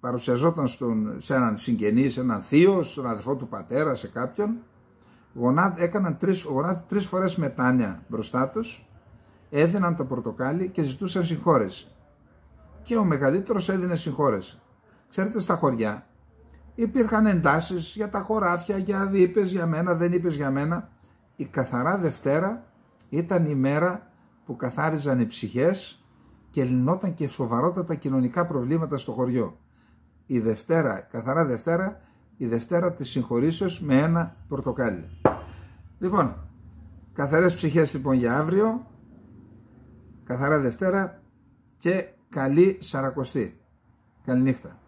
παρουσιαζόταν στον, σε έναν συγγενή, σε έναν θείο, στον αδερφό του πατέρα, σε κάποιον, έκαναν τρεις, φορέ τρεις φορές μετάνια μπροστά τους, έδιναν το πορτοκάλι και ζητούσαν συγχώρεση. Και ο μεγαλύτερος έδινε συγχώρεση. Ξέρετε στα χωριά υπήρχαν εντάσεις για τα χωράφια, για είπε για μένα, δεν είπες για μένα. Η καθαρά Δευτέρα ήταν η μέρα που καθάριζαν οι ψυχές και λυνόταν και σοβαρότατα κοινωνικά προβλήματα στο χωριό. Η Δευτέρα, καθαρά Δευτέρα, η Δευτέρα της συγχωρήσεως με ένα πορτοκάλι. Λοιπόν, καθαρές ψυχές λοιπόν για αύριο, καθαρά Δευτέρα και καλή Σαρακοστή. Καληνύχτα.